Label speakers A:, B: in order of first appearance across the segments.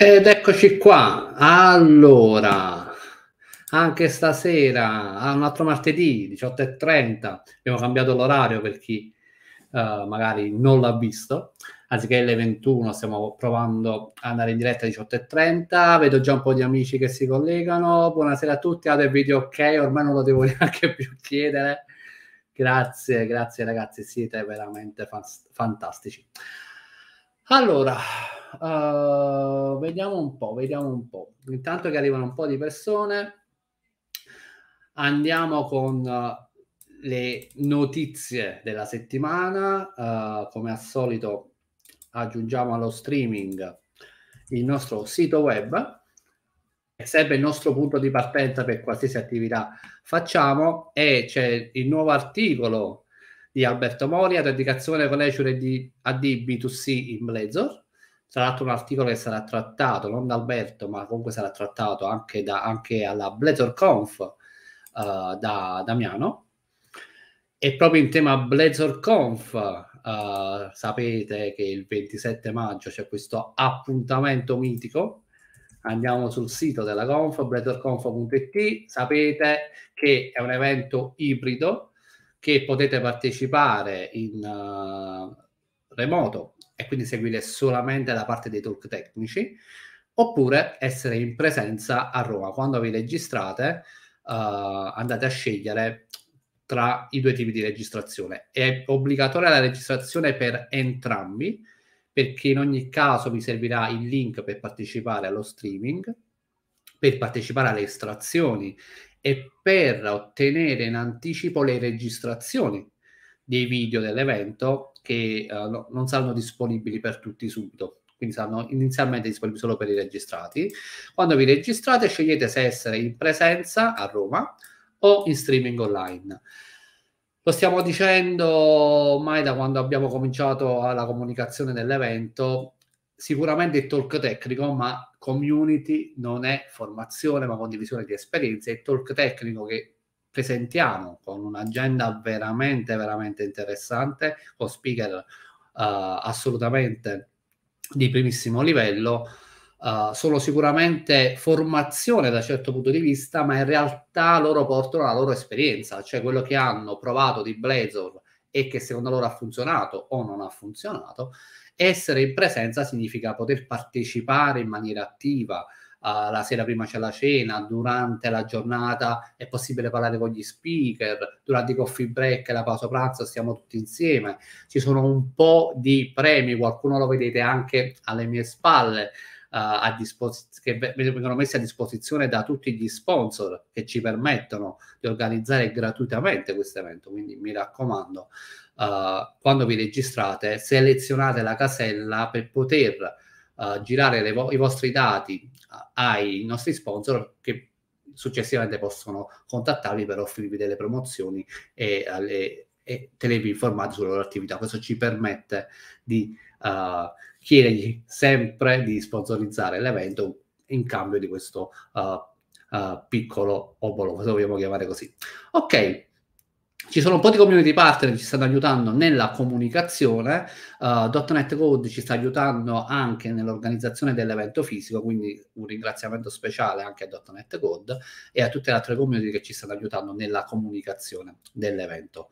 A: Ed eccoci qua. Allora, anche stasera, un altro martedì, 18.30, abbiamo cambiato l'orario per chi uh, magari non l'ha visto. Anziché alle 21 stiamo provando ad andare in diretta alle 18.30. Vedo già un po' di amici che si collegano. Buonasera a tutti, avete il video ok? Ormai non lo devo neanche più chiedere. Grazie, grazie ragazzi, siete veramente fast- fantastici. Allora, uh, vediamo un po', vediamo un po'. Intanto che arrivano un po' di persone, andiamo con eh, le notizie della settimana. Uh, come al solito aggiungiamo allo streaming il nostro sito web, è sempre il nostro punto di partenza per qualsiasi attività facciamo e c'è il nuovo articolo di Alberto Mori a dedicazione con Ecure di AD B2C in Blazor. Tra l'altro un articolo che sarà trattato non da Alberto, ma comunque sarà trattato anche, da, anche alla Blazor Conf uh, da Damiano. E proprio in tema Blazor Conf, uh, sapete che il 27 maggio c'è questo appuntamento mitico andiamo sul sito della Conf, blazorconf.it, sapete che è un evento ibrido che potete partecipare in uh, remoto e quindi seguire solamente la parte dei talk tecnici, oppure essere in presenza a Roma. Quando vi registrate uh, andate a scegliere tra i due tipi di registrazione. È obbligatoria la registrazione per entrambi, perché in ogni caso vi servirà il link per partecipare allo streaming, per partecipare alle estrazioni e per ottenere in anticipo le registrazioni dei video dell'evento che uh, non saranno disponibili per tutti subito. Quindi saranno inizialmente disponibili solo per i registrati. Quando vi registrate scegliete se essere in presenza a Roma o in streaming online. Lo stiamo dicendo ormai da quando abbiamo cominciato la comunicazione dell'evento, sicuramente il talk tecnico, ma community non è formazione ma condivisione di esperienze e talk tecnico che presentiamo con un'agenda veramente veramente interessante con speaker uh, assolutamente di primissimo livello uh, sono sicuramente formazione da certo punto di vista ma in realtà loro portano la loro esperienza cioè quello che hanno provato di Blazor e che secondo loro ha funzionato o non ha funzionato. Essere in presenza significa poter partecipare in maniera attiva. Uh, la sera prima c'è la cena, durante la giornata è possibile parlare con gli speaker, durante i coffee break e la pausa pranzo stiamo tutti insieme. Ci sono un po' di premi, qualcuno lo vedete anche alle mie spalle. Eh, a disposizione, che vengono messi a disposizione da tutti gli sponsor che ci permettono di organizzare gratuitamente questo evento. Quindi mi raccomando, eh, quando vi registrate, selezionate la casella per poter eh, girare vo- i vostri dati ai nostri sponsor che successivamente possono contattarvi per offrirvi delle promozioni e, alle, e tenervi informati sulle loro attività. Questo ci permette di uh, chiedergli sempre di sponsorizzare l'evento in cambio di questo uh, uh, piccolo obolo, se lo vogliamo chiamare così. Ok, ci sono un po' di community partner che ci stanno aiutando nella comunicazione, uh, Code ci sta aiutando anche nell'organizzazione dell'evento fisico, quindi un ringraziamento speciale anche a .NET Code e a tutte le altre community che ci stanno aiutando nella comunicazione dell'evento.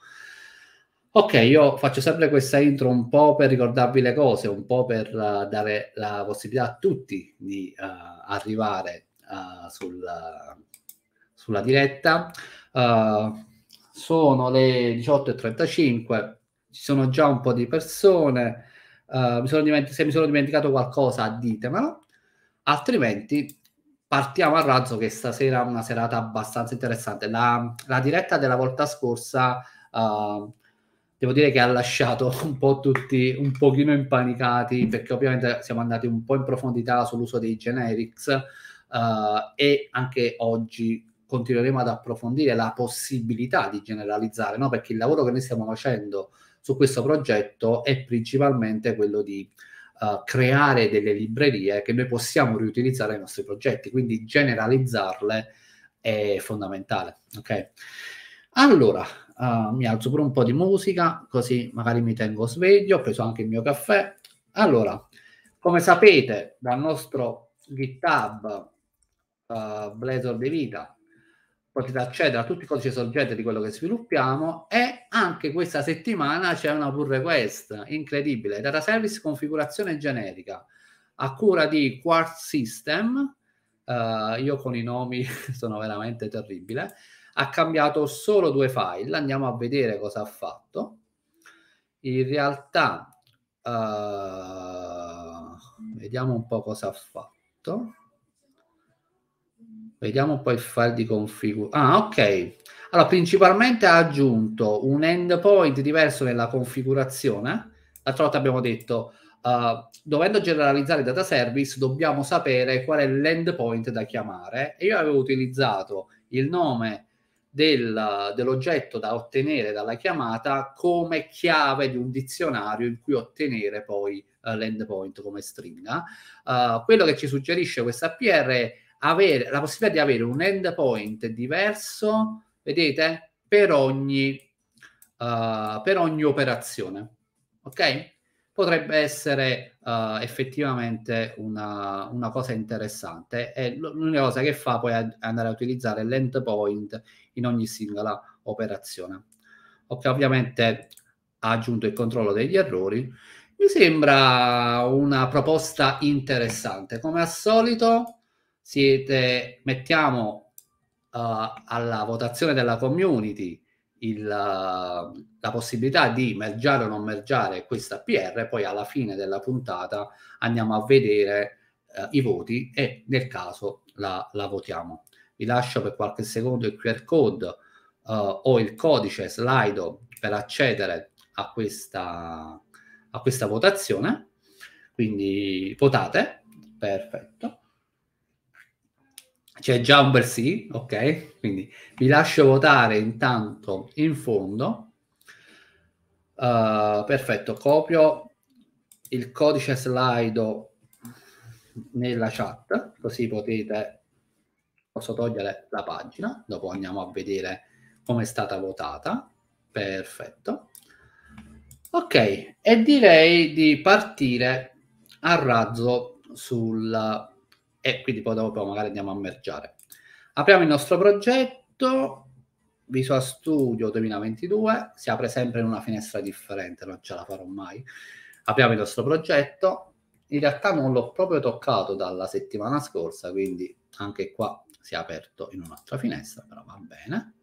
A: Ok, io faccio sempre questa intro un po' per ricordarvi le cose, un po' per uh, dare la possibilità a tutti di uh, arrivare uh, eh, sulla, sulla, diretta. sono le 18.35, ci sono già un po' di persone, mi diment- se mi sono dimenticato qualcosa ditemelo, altrimenti partiamo a razzo che stasera è una serata abbastanza interessante. La, la diretta della volta scorsa devo dire che ha lasciato un po' tutti un pochino impanicati perché ovviamente siamo andati un po' in profondità sull'uso dei generics uh, e anche oggi continueremo ad approfondire la possibilità di generalizzare, no? perché il lavoro che noi stiamo facendo su questo progetto è principalmente quello di uh, creare delle librerie che noi possiamo riutilizzare nei nostri progetti, quindi generalizzarle è fondamentale. Okay? Allora, uh, mi alzo pure un po' di musica, così magari mi tengo sveglio, ho preso anche il mio caffè. Allora, come sapete dal nostro GitHub uh, Blazor di Vita potete accedere a tutti i codici sorgente di quello che sviluppiamo e anche questa settimana c'è una pull request incredibile, data service configurazione generica a cura di Quartz System, uh, io con i nomi sono veramente terribile, ha cambiato solo due file. Andiamo a vedere cosa ha fatto. In realtà, uh, vediamo un po' cosa ha fatto. Vediamo un po' il file di configurazione. Ah, ok. Allora, principalmente ha aggiunto un endpoint diverso nella configurazione. L'altra volta abbiamo detto, uh, dovendo generalizzare il data service, dobbiamo sapere qual è l'endpoint da chiamare. E io avevo utilizzato il nome del, dell'oggetto da ottenere dalla chiamata come chiave di un dizionario in cui ottenere poi uh, l'endpoint come stringa. Uh, quello che ci suggerisce questa PR è avere la possibilità di avere un endpoint diverso, vedete, per ogni, uh, per ogni operazione. Ok? Potrebbe essere uh, effettivamente una, una, cosa interessante. E l'unica cosa che fa poi è andare a utilizzare l'endpoint in ogni singola operazione. Ok, ovviamente ha aggiunto il controllo degli errori. Mi sembra una proposta interessante. Come al solito, siete, mettiamo uh, alla votazione della community il, uh, la possibilità di mergiare o non mergiare questa PR, poi alla fine della puntata andiamo a vedere uh, i voti e nel caso la, la votiamo vi lascio per qualche secondo il QR code uh, o il codice Slido per accedere a questa, a questa votazione. Quindi votate, perfetto. C'è già un bel sì, ok? Quindi vi lascio votare intanto in fondo. Uh, perfetto, copio il codice Slido nella chat, così potete posso togliere la pagina, dopo andiamo a vedere come è stata votata, perfetto. Ok, e direi di partire a razzo sul... e quindi poi dopo magari andiamo a mergiare. Apriamo il nostro progetto, Visual Studio 2022, si apre sempre in una finestra differente, non ce la farò mai. Apriamo il nostro progetto, in realtà non l'ho proprio toccato dalla settimana scorsa, quindi anche qua si è aperto in un'altra finestra, però va bene.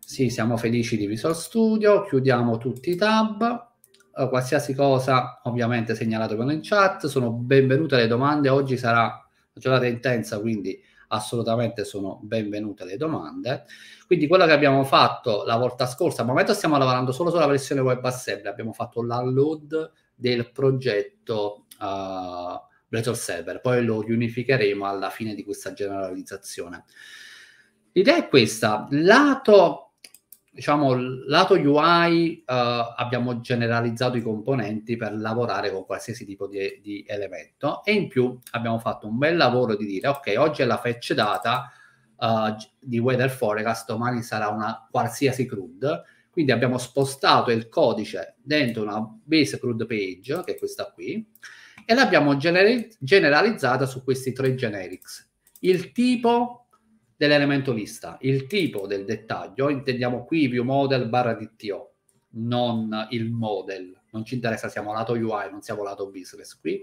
A: Sì, siamo felici di Visual Studio, chiudiamo tutti i tab. Eh, qualsiasi cosa ovviamente segnalato con il chat, sono benvenute le domande, oggi sarà una giornata intensa, quindi assolutamente sono benvenute le domande. Quindi quello che abbiamo fatto la volta scorsa, al momento stiamo lavorando solo sulla versione web assembly, abbiamo fatto l'unload del progetto uh, Virtual Server, poi lo riunificheremo alla fine di questa generalizzazione. L'idea è questa, lato, diciamo, lato UI eh, abbiamo generalizzato i componenti per lavorare con qualsiasi tipo di, di elemento e in più abbiamo fatto un bel lavoro di dire, ok, oggi è la fetch data, Uh, di Weather Forecast, domani sarà una qualsiasi CRUD. Quindi abbiamo spostato il codice dentro una base CRUD page, che è questa qui, e l'abbiamo generi- generalizzata su questi tre generics. Il tipo dell'elemento lista, il tipo del dettaglio, intendiamo qui view model barra DTO, non il model, non ci interessa, siamo lato UI, non siamo lato business qui,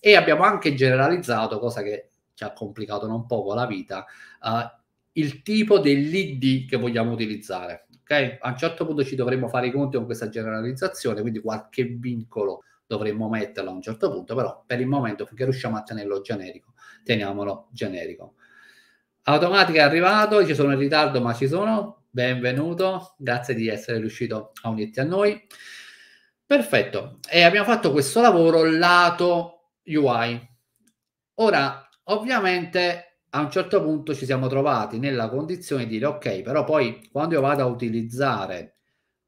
A: e abbiamo anche generalizzato, cosa che ci ha complicato non poco la vita, uh, il tipo dell'ID che vogliamo utilizzare. Okay? A un certo punto ci dovremmo fare i conti con questa generalizzazione, quindi qualche vincolo dovremmo metterlo a un certo punto, però per il momento finché riusciamo a tenerlo generico, teniamolo generico. Automatica è arrivato, ci sono in ritardo ma ci sono, benvenuto, grazie di essere riuscito a unirti a noi. Perfetto, e abbiamo fatto questo lavoro lato UI. Ora, ovviamente a un certo punto ci siamo trovati nella condizione di dire ok, però poi quando io vado a utilizzare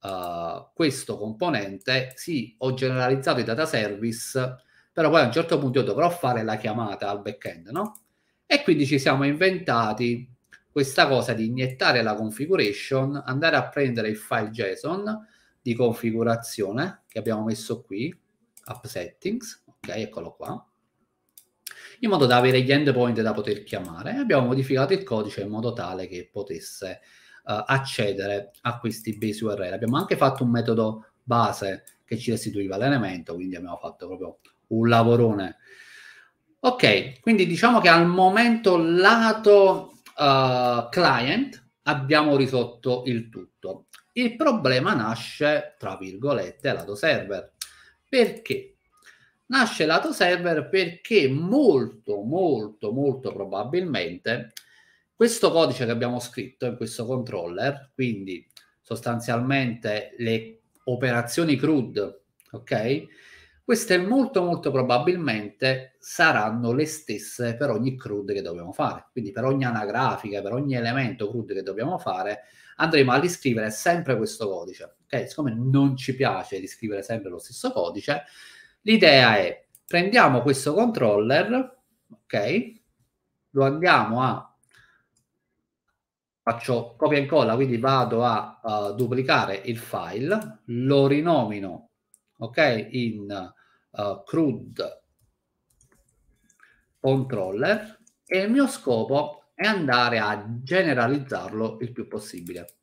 A: uh, questo componente, sì, ho generalizzato i data service, però poi a un certo punto io dovrò fare la chiamata al backend, no? E quindi ci siamo inventati questa cosa di iniettare la configuration, andare a prendere il file JSON di configurazione che abbiamo messo qui, app settings, ok, eccolo qua, in modo da avere gli endpoint da poter chiamare. Abbiamo modificato il codice in modo tale che potesse uh, accedere a questi base URL. Abbiamo anche fatto un metodo base che ci restituiva l'elemento, quindi abbiamo fatto proprio un lavorone. Ok, quindi diciamo che al momento lato uh, client abbiamo risolto il tutto. Il problema nasce, tra virgolette, lato server. Perché? Nasce lato server perché molto, molto, molto probabilmente questo codice che abbiamo scritto in questo controller, quindi sostanzialmente le operazioni CRUD, ok? Queste molto molto probabilmente saranno le stesse per ogni CRUD che dobbiamo fare. Quindi per ogni anagrafica, per ogni elemento CRUD che dobbiamo fare, andremo a riscrivere sempre questo codice. Ok? Siccome non ci piace riscrivere sempre lo stesso codice, l'idea è prendiamo questo controller, ok? Lo andiamo a faccio copia e incolla, quindi vado a uh, duplicare il file, lo rinomino ok, in uh, CRUD controller e il mio scopo è andare a generalizzarlo il più possibile.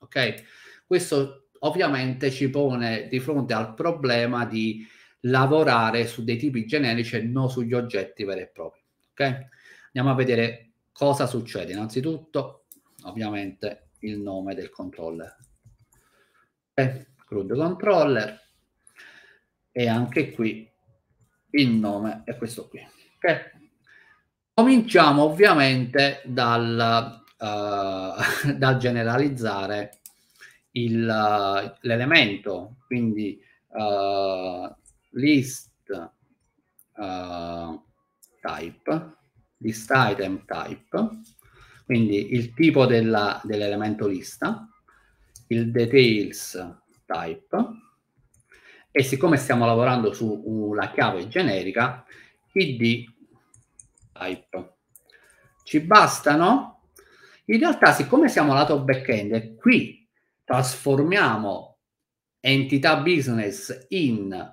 A: Ok? Questo ovviamente ci pone di fronte al problema di lavorare su dei tipi generici e non sugli oggetti veri e propri. Ok? Andiamo a vedere cosa succede. Innanzitutto ovviamente il nome del controller. E crude controller e anche qui il nome è questo qui. Okay. Cominciamo ovviamente dal, uh, dal generalizzare l'elemento, quindi uh, list uh, type, list item type quindi il tipo della, dell'elemento lista, il details type, e siccome stiamo lavorando sulla chiave generica, id type. Ci bastano? In realtà, siccome siamo lato backend, qui trasformiamo entità business in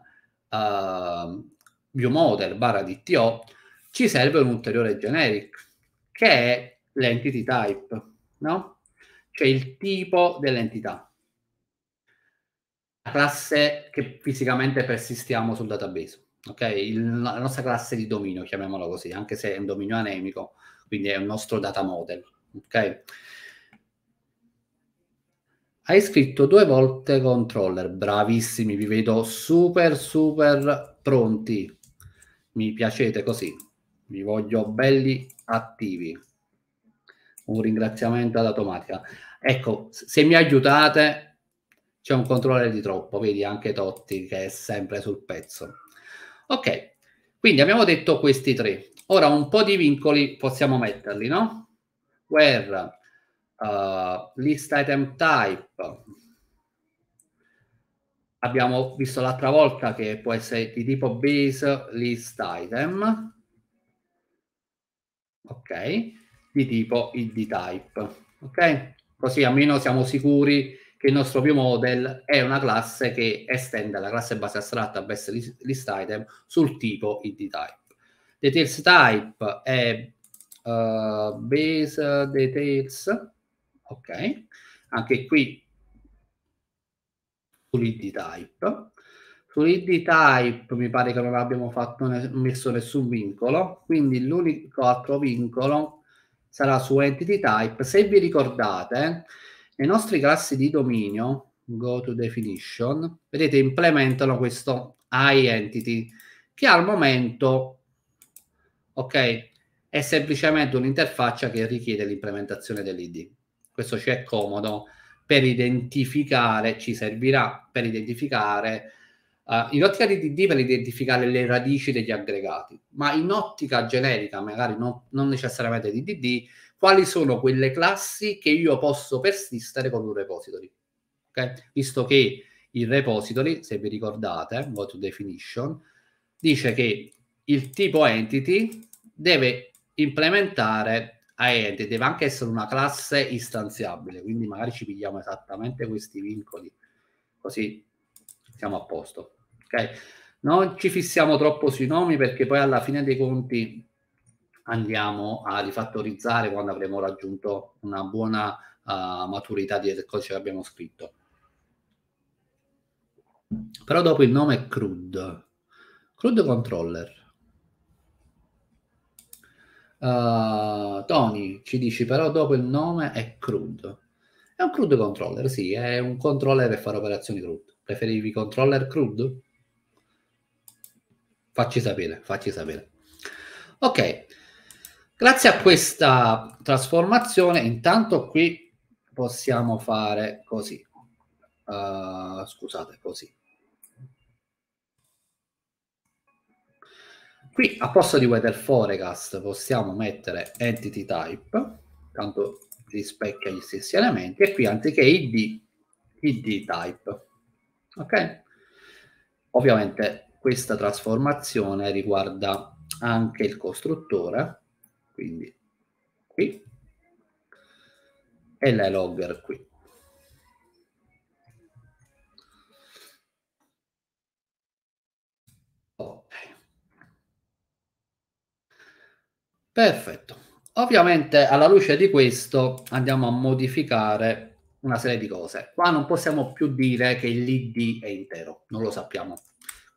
A: uh, viewModel barra DTO, ci serve un ulteriore generic, che è l'entity type, no? Cioè il tipo dell'entità, la classe che fisicamente persistiamo sul database, ok? Il, la nostra classe di dominio, chiamiamola così, anche se è un dominio anemico, quindi è un nostro data model, ok? Hai scritto due volte controller, bravissimi, vi vedo super super pronti. Mi piacete così, vi voglio belli attivi un ringraziamento ad automatica. Ecco, se mi aiutate, c'è un controller di troppo, vedi anche Totti che è sempre sul pezzo. Ok, quindi abbiamo detto questi tre. Ora un po' di vincoli possiamo metterli, no? Where, uh, list item type. Abbiamo visto l'altra volta che può essere di tipo base list item. Ok di tipo id type Ok? Così almeno siamo sicuri che il nostro view model è una classe che estende la classe base astratta best list item sul tipo id type. Details type è uh, base details, ok, anche qui sull'id type. Sull'id type mi pare che non abbiamo fatto ne messo nessun vincolo, quindi l'unico altro vincolo sarà su entity type. Se vi ricordate, le nostri classi di dominio, go to definition, vedete implementano questo iEntity, che al momento, ok, è semplicemente un'interfaccia che richiede l'implementazione dell'ID. Questo ci è comodo per identificare, ci servirà per identificare Uh, in ottica di DD per identificare le radici degli aggregati, ma in ottica generica, magari non, non necessariamente di DD, quali sono quelle classi che io posso persistere con un repository. Okay? Visto che il repository, se vi ricordate, eh, go to definition, dice che il tipo entity deve implementare a entity, deve anche essere una classe istanziabile, quindi magari ci pigliamo esattamente questi vincoli, così siamo a posto. Okay? Non ci fissiamo troppo sui nomi perché poi alla fine dei conti andiamo a rifattorizzare quando avremo raggiunto una buona uh, maturità di codice che abbiamo scritto. Però dopo il nome è CRUD, CRUD Controller. Uh, Tony ci dici però dopo il nome è CRUD. È un CRUD controller, sì, è un controller per fare operazioni CRUD. Preferivi controller CRUD? Facci sapere, facci sapere. Ok, grazie a questa trasformazione, intanto qui possiamo fare così. Uh, scusate, così. Qui a posto di weather forecast possiamo mettere entity type, tanto rispecchia gli stessi elementi, e qui anziché id, id type. Ok? Ovviamente questa trasformazione riguarda anche il costruttore, quindi qui, e la logger qui. Okay. Perfetto. Ovviamente alla luce di questo andiamo a modificare una serie di cose. Qua non possiamo più dire che l'ID è intero, non lo sappiamo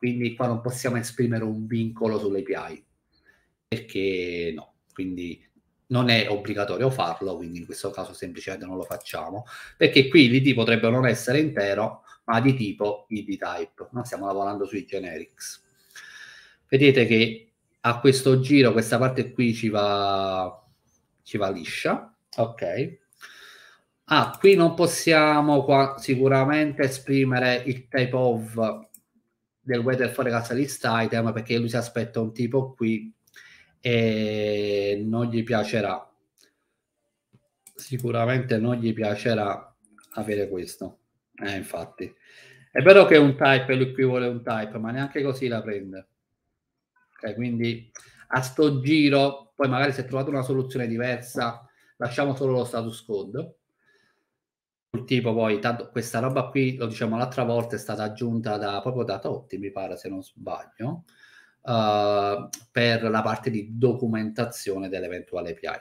A: quindi qua non possiamo esprimere un vincolo sull'API perché no, quindi non è obbligatorio farlo, quindi in questo caso semplicemente non lo facciamo, perché qui l'ID potrebbe non essere intero, ma di tipo ID type. Noi stiamo lavorando sui generics. Vedete che a questo giro questa parte qui ci va, ci va liscia, ok? Ah, qui non possiamo qua, sicuramente esprimere il type of del weather forecast di perché lui si aspetta un tipo qui e non gli piacerà sicuramente non gli piacerà avere questo eh, infatti è vero che è un type e lui qui vuole un type ma neanche così la prende okay, quindi a sto giro poi magari si è trovata una soluzione diversa lasciamo solo lo status code tipo poi tanto, questa roba qui lo diciamo l'altra volta è stata aggiunta da, proprio da Totti mi pare se non sbaglio uh, per la parte di documentazione dell'eventuale API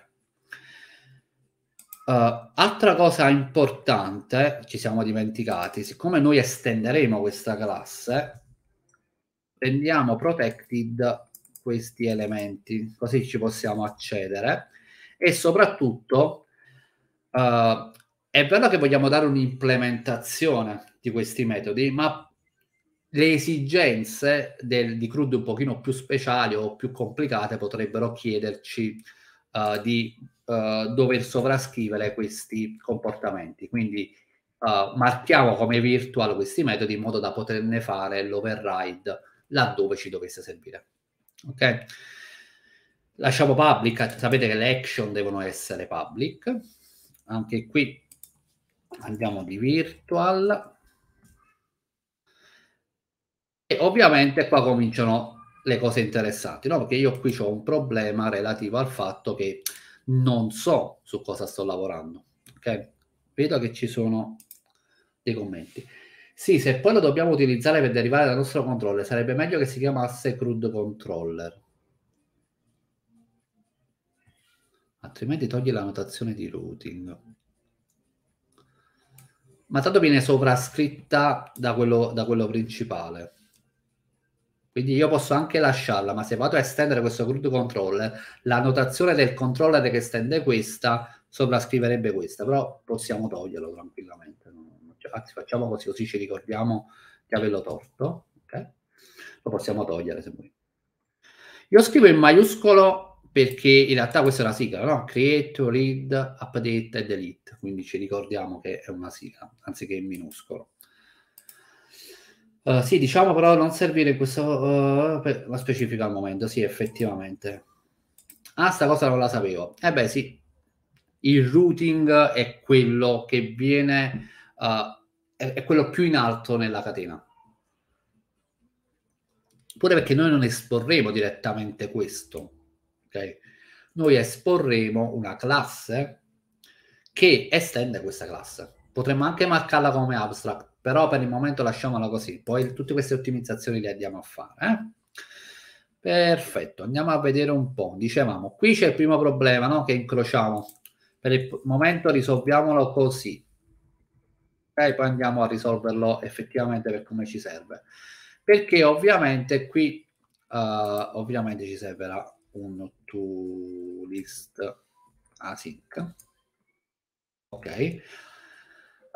A: uh, eh, altra cosa importante ci siamo dimenticati siccome noi estenderemo questa classe rendiamo protected questi elementi così ci possiamo accedere e soprattutto uh, è vero che vogliamo dare un'implementazione di questi metodi, ma le esigenze del, di crude un pochino più speciali o più complicate potrebbero chiederci uh, di uh, dover sovrascrivere questi comportamenti. Quindi uh, marchiamo come virtual questi metodi in modo da poterne fare l'override laddove ci dovesse servire. Ok? Lasciamo public, sapete che le action devono essere public. Anche qui andiamo di virtual e ovviamente qua cominciano le cose interessanti no perché io qui ho un problema relativo al fatto che non so su cosa sto lavorando ok vedo che ci sono dei commenti sì se poi lo dobbiamo utilizzare per derivare dal nostro controller sarebbe meglio che si chiamasse crude controller altrimenti togli la notazione di routing ma tanto viene sovrascritta da quello, da quello principale. Quindi io posso anche lasciarla, ma se vado a estendere questo crude controller, la notazione del controller che estende questa sovrascriverebbe questa, però possiamo toglierlo tranquillamente. Anzi, facciamo così, così ci ricordiamo di averlo torto. Okay? Lo possiamo togliere se vuoi. Io scrivo in maiuscolo perché in realtà questa è una sigla, no? Create, read, update e delete, quindi ci ricordiamo che è una sigla, anziché in minuscolo. Uh, sì, diciamo però non servire questo, uh, per la specifica al momento, sì, effettivamente. Ah, sta cosa non la sapevo. Eh beh, sì, il routing è quello che viene, uh, è, è quello più in alto nella catena. Pure perché noi non esporremo direttamente questo, Okay? Noi esporremo una classe che estende questa classe. Potremmo anche marcarla come abstract, però per il momento lasciamola così. Poi tutte queste ottimizzazioni le andiamo a fare. Eh? Perfetto, andiamo a vedere un po'. Dicevamo, qui c'è il primo problema no? che incrociamo. Per il momento risolviamolo così. Okay? Poi andiamo a risolverlo effettivamente per come ci serve. Perché ovviamente qui, uh, ovviamente ci servirà un to list async. Ah, ok.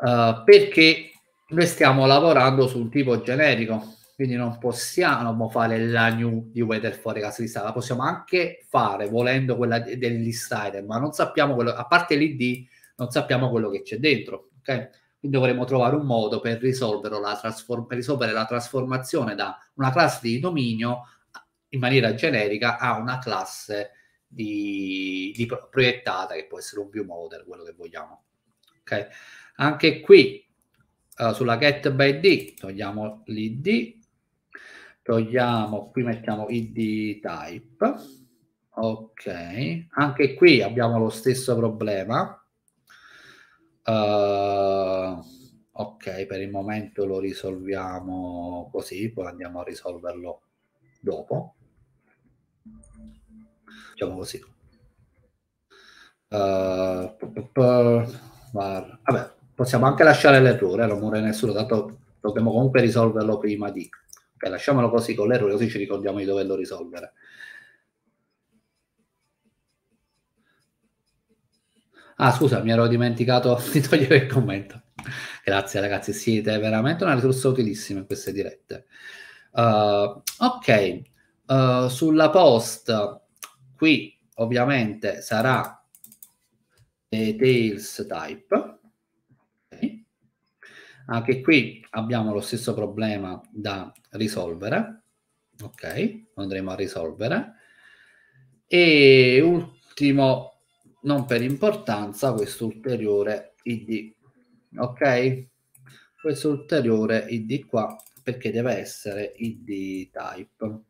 A: Uh, perché noi stiamo lavorando su un tipo generico, quindi non possiamo fare la new di weather forecast listata, la possiamo anche fare volendo quella del list item, ma non sappiamo quello, a parte l'id, non sappiamo quello che c'è dentro, ok? Quindi dovremo trovare un modo per, per risolvere la trasformazione da una classe di dominio in maniera generica a una classe di, di proiettata che può essere un view model, quello che vogliamo. Okay? Anche qui uh, sulla get by d togliamo l'id, togliamo, qui mettiamo id type. Ok, anche qui abbiamo lo stesso problema. Uh, ok, per il momento lo risolviamo così, poi andiamo a risolverlo dopo diciamo così. Eh, vabbè, possiamo anche lasciare l'errore, non muore nessuno, tanto dobbiamo comunque risolverlo prima di... Ok, lasciamolo così con l'errore, così ci ricordiamo di doverlo risolvere. Ah, scusa, mi ero dimenticato di togliere il commento. Grazie ragazzi, siete veramente una risorsa utilissima in queste dirette. Uh, ok, uh, sulla post qui ovviamente sarà eh, Tails type. Okay. Anche qui abbiamo lo stesso problema da risolvere. Ok, andremo a risolvere. E ultimo, non per importanza, questo ulteriore id. Ok, questo ulteriore id qua perché deve essere id type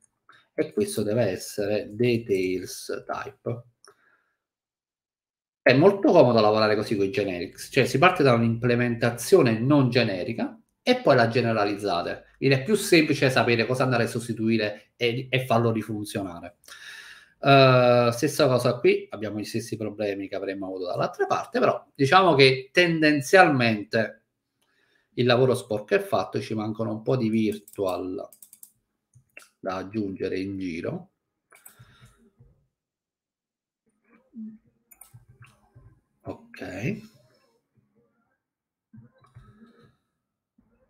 A: e questo deve essere details type. È molto comodo lavorare così con i generics, cioè si parte da un'implementazione non generica e poi la generalizzate. Quindi è più semplice sapere cosa andare a sostituire e, e farlo rifunzionare. Uh, stessa cosa qui, abbiamo gli stessi problemi che avremmo avuto dall'altra parte, però diciamo che tendenzialmente il lavoro sporco è fatto, ci mancano un po' di virtual da aggiungere in giro. Ok.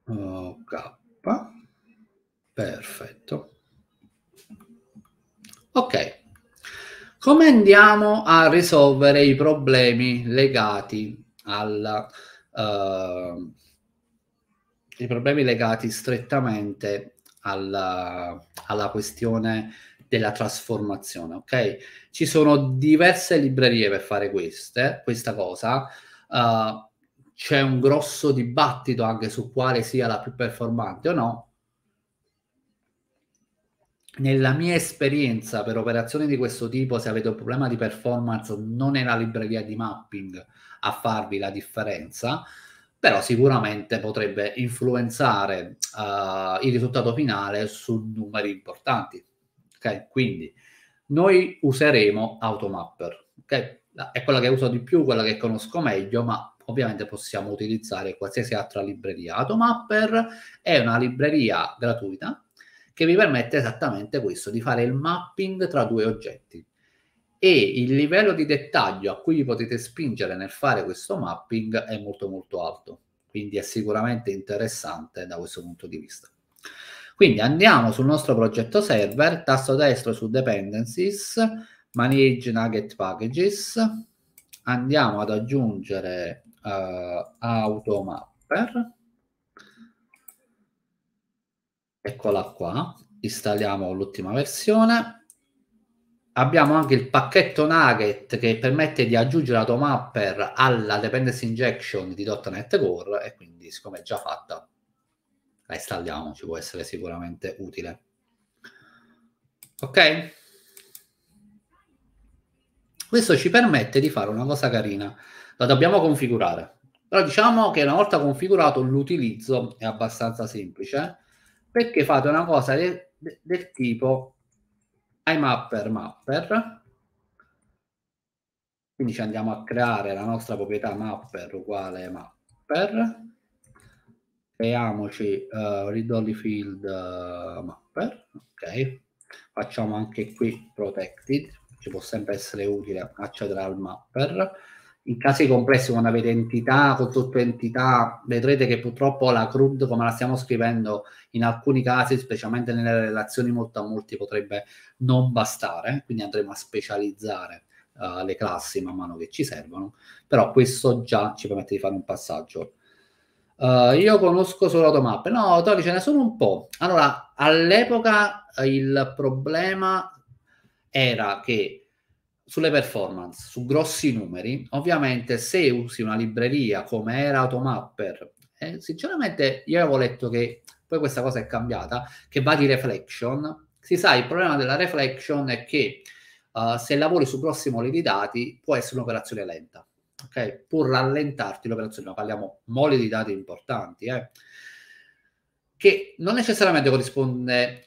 A: Ok. Perfetto. Ok. Come andiamo a risolvere i problemi legati al... Uh, i problemi legati strettamente alla, alla questione della trasformazione, ok? Ci sono diverse librerie per fare queste, questa cosa. Uh, c'è un grosso dibattito anche su quale sia la più performante o no. Nella mia esperienza per operazioni di questo tipo, se avete un problema di performance, non è la libreria di mapping a farvi la differenza, però sicuramente potrebbe influenzare uh, il risultato finale su numeri importanti. Okay? Quindi noi useremo Automapper, okay? è quella che uso di più, quella che conosco meglio, ma ovviamente possiamo utilizzare qualsiasi altra libreria. Automapper è una libreria gratuita che vi permette esattamente questo, di fare il mapping tra due oggetti e il livello di dettaglio a cui vi potete spingere nel fare questo mapping è molto molto alto quindi è sicuramente interessante da questo punto di vista quindi andiamo sul nostro progetto server tasto destro su dependencies manage nugget packages andiamo ad aggiungere uh, automapper eccola qua installiamo l'ultima versione abbiamo anche il pacchetto Nugget che permette di aggiungere AutoMapper alla dependency injection di .NET Core e quindi siccome è già fatta la installiamo, ci può essere sicuramente utile. Ok? Questo ci permette di fare una cosa carina, la dobbiamo configurare. Però diciamo che una volta configurato l'utilizzo è abbastanza semplice, eh? perché fate una cosa del, del tipo iMapper mapper, quindi ci andiamo a creare la nostra proprietà mapper uguale mapper, creiamoci uh, eh, read field uh, mapper, ok, facciamo anche qui protected, ci può sempre essere utile accedere al mapper, in casi complessi quando avete entità con sottoentità vedrete che purtroppo la CRUD come la stiamo scrivendo in alcuni casi specialmente nelle relazioni molto a molti potrebbe non bastare quindi andremo a specializzare uh, le classi man mano che ci servono però questo già ci permette di fare un passaggio uh, io conosco solo AutoMap no Tovi ce ne sono un po' allora all'epoca il problema era che sulle performance, su grossi numeri, ovviamente se usi una libreria come era Automapper, eh, sinceramente io avevo letto che poi questa cosa è cambiata, che va di reflection, si sa il problema della reflection è che uh, se lavori su grossi moli di dati può essere un'operazione lenta, ok? Pur rallentarti l'operazione, ma parliamo moli di dati importanti, eh? che non necessariamente corrisponde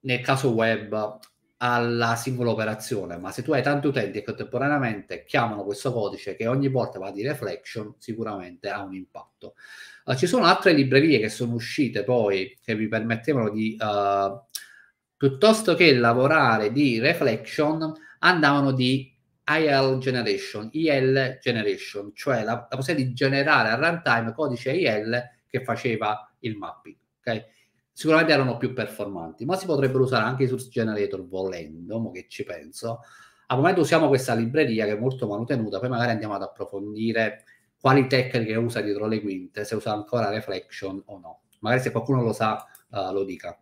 A: nel caso web alla singola operazione, ma se tu hai tanti utenti che contemporaneamente chiamano questo codice che ogni volta va di reflection, sicuramente ha un impatto. Uh, ci sono altre librerie che sono uscite poi che vi permettevano di, uh, piuttosto che lavorare di reflection, andavano di IL generation, IL generation, cioè la, la possibilità di generare a runtime codice IL che faceva il mapping. Okay? sicuramente erano più performanti, ma si potrebbero usare anche i source generator volendo, mo che ci penso. Al momento usiamo questa libreria che è molto manutenuta, poi magari andiamo ad approfondire quali tecniche usa dietro le quinte, se usa ancora reflection o no. Magari se qualcuno lo sa, uh, lo dica.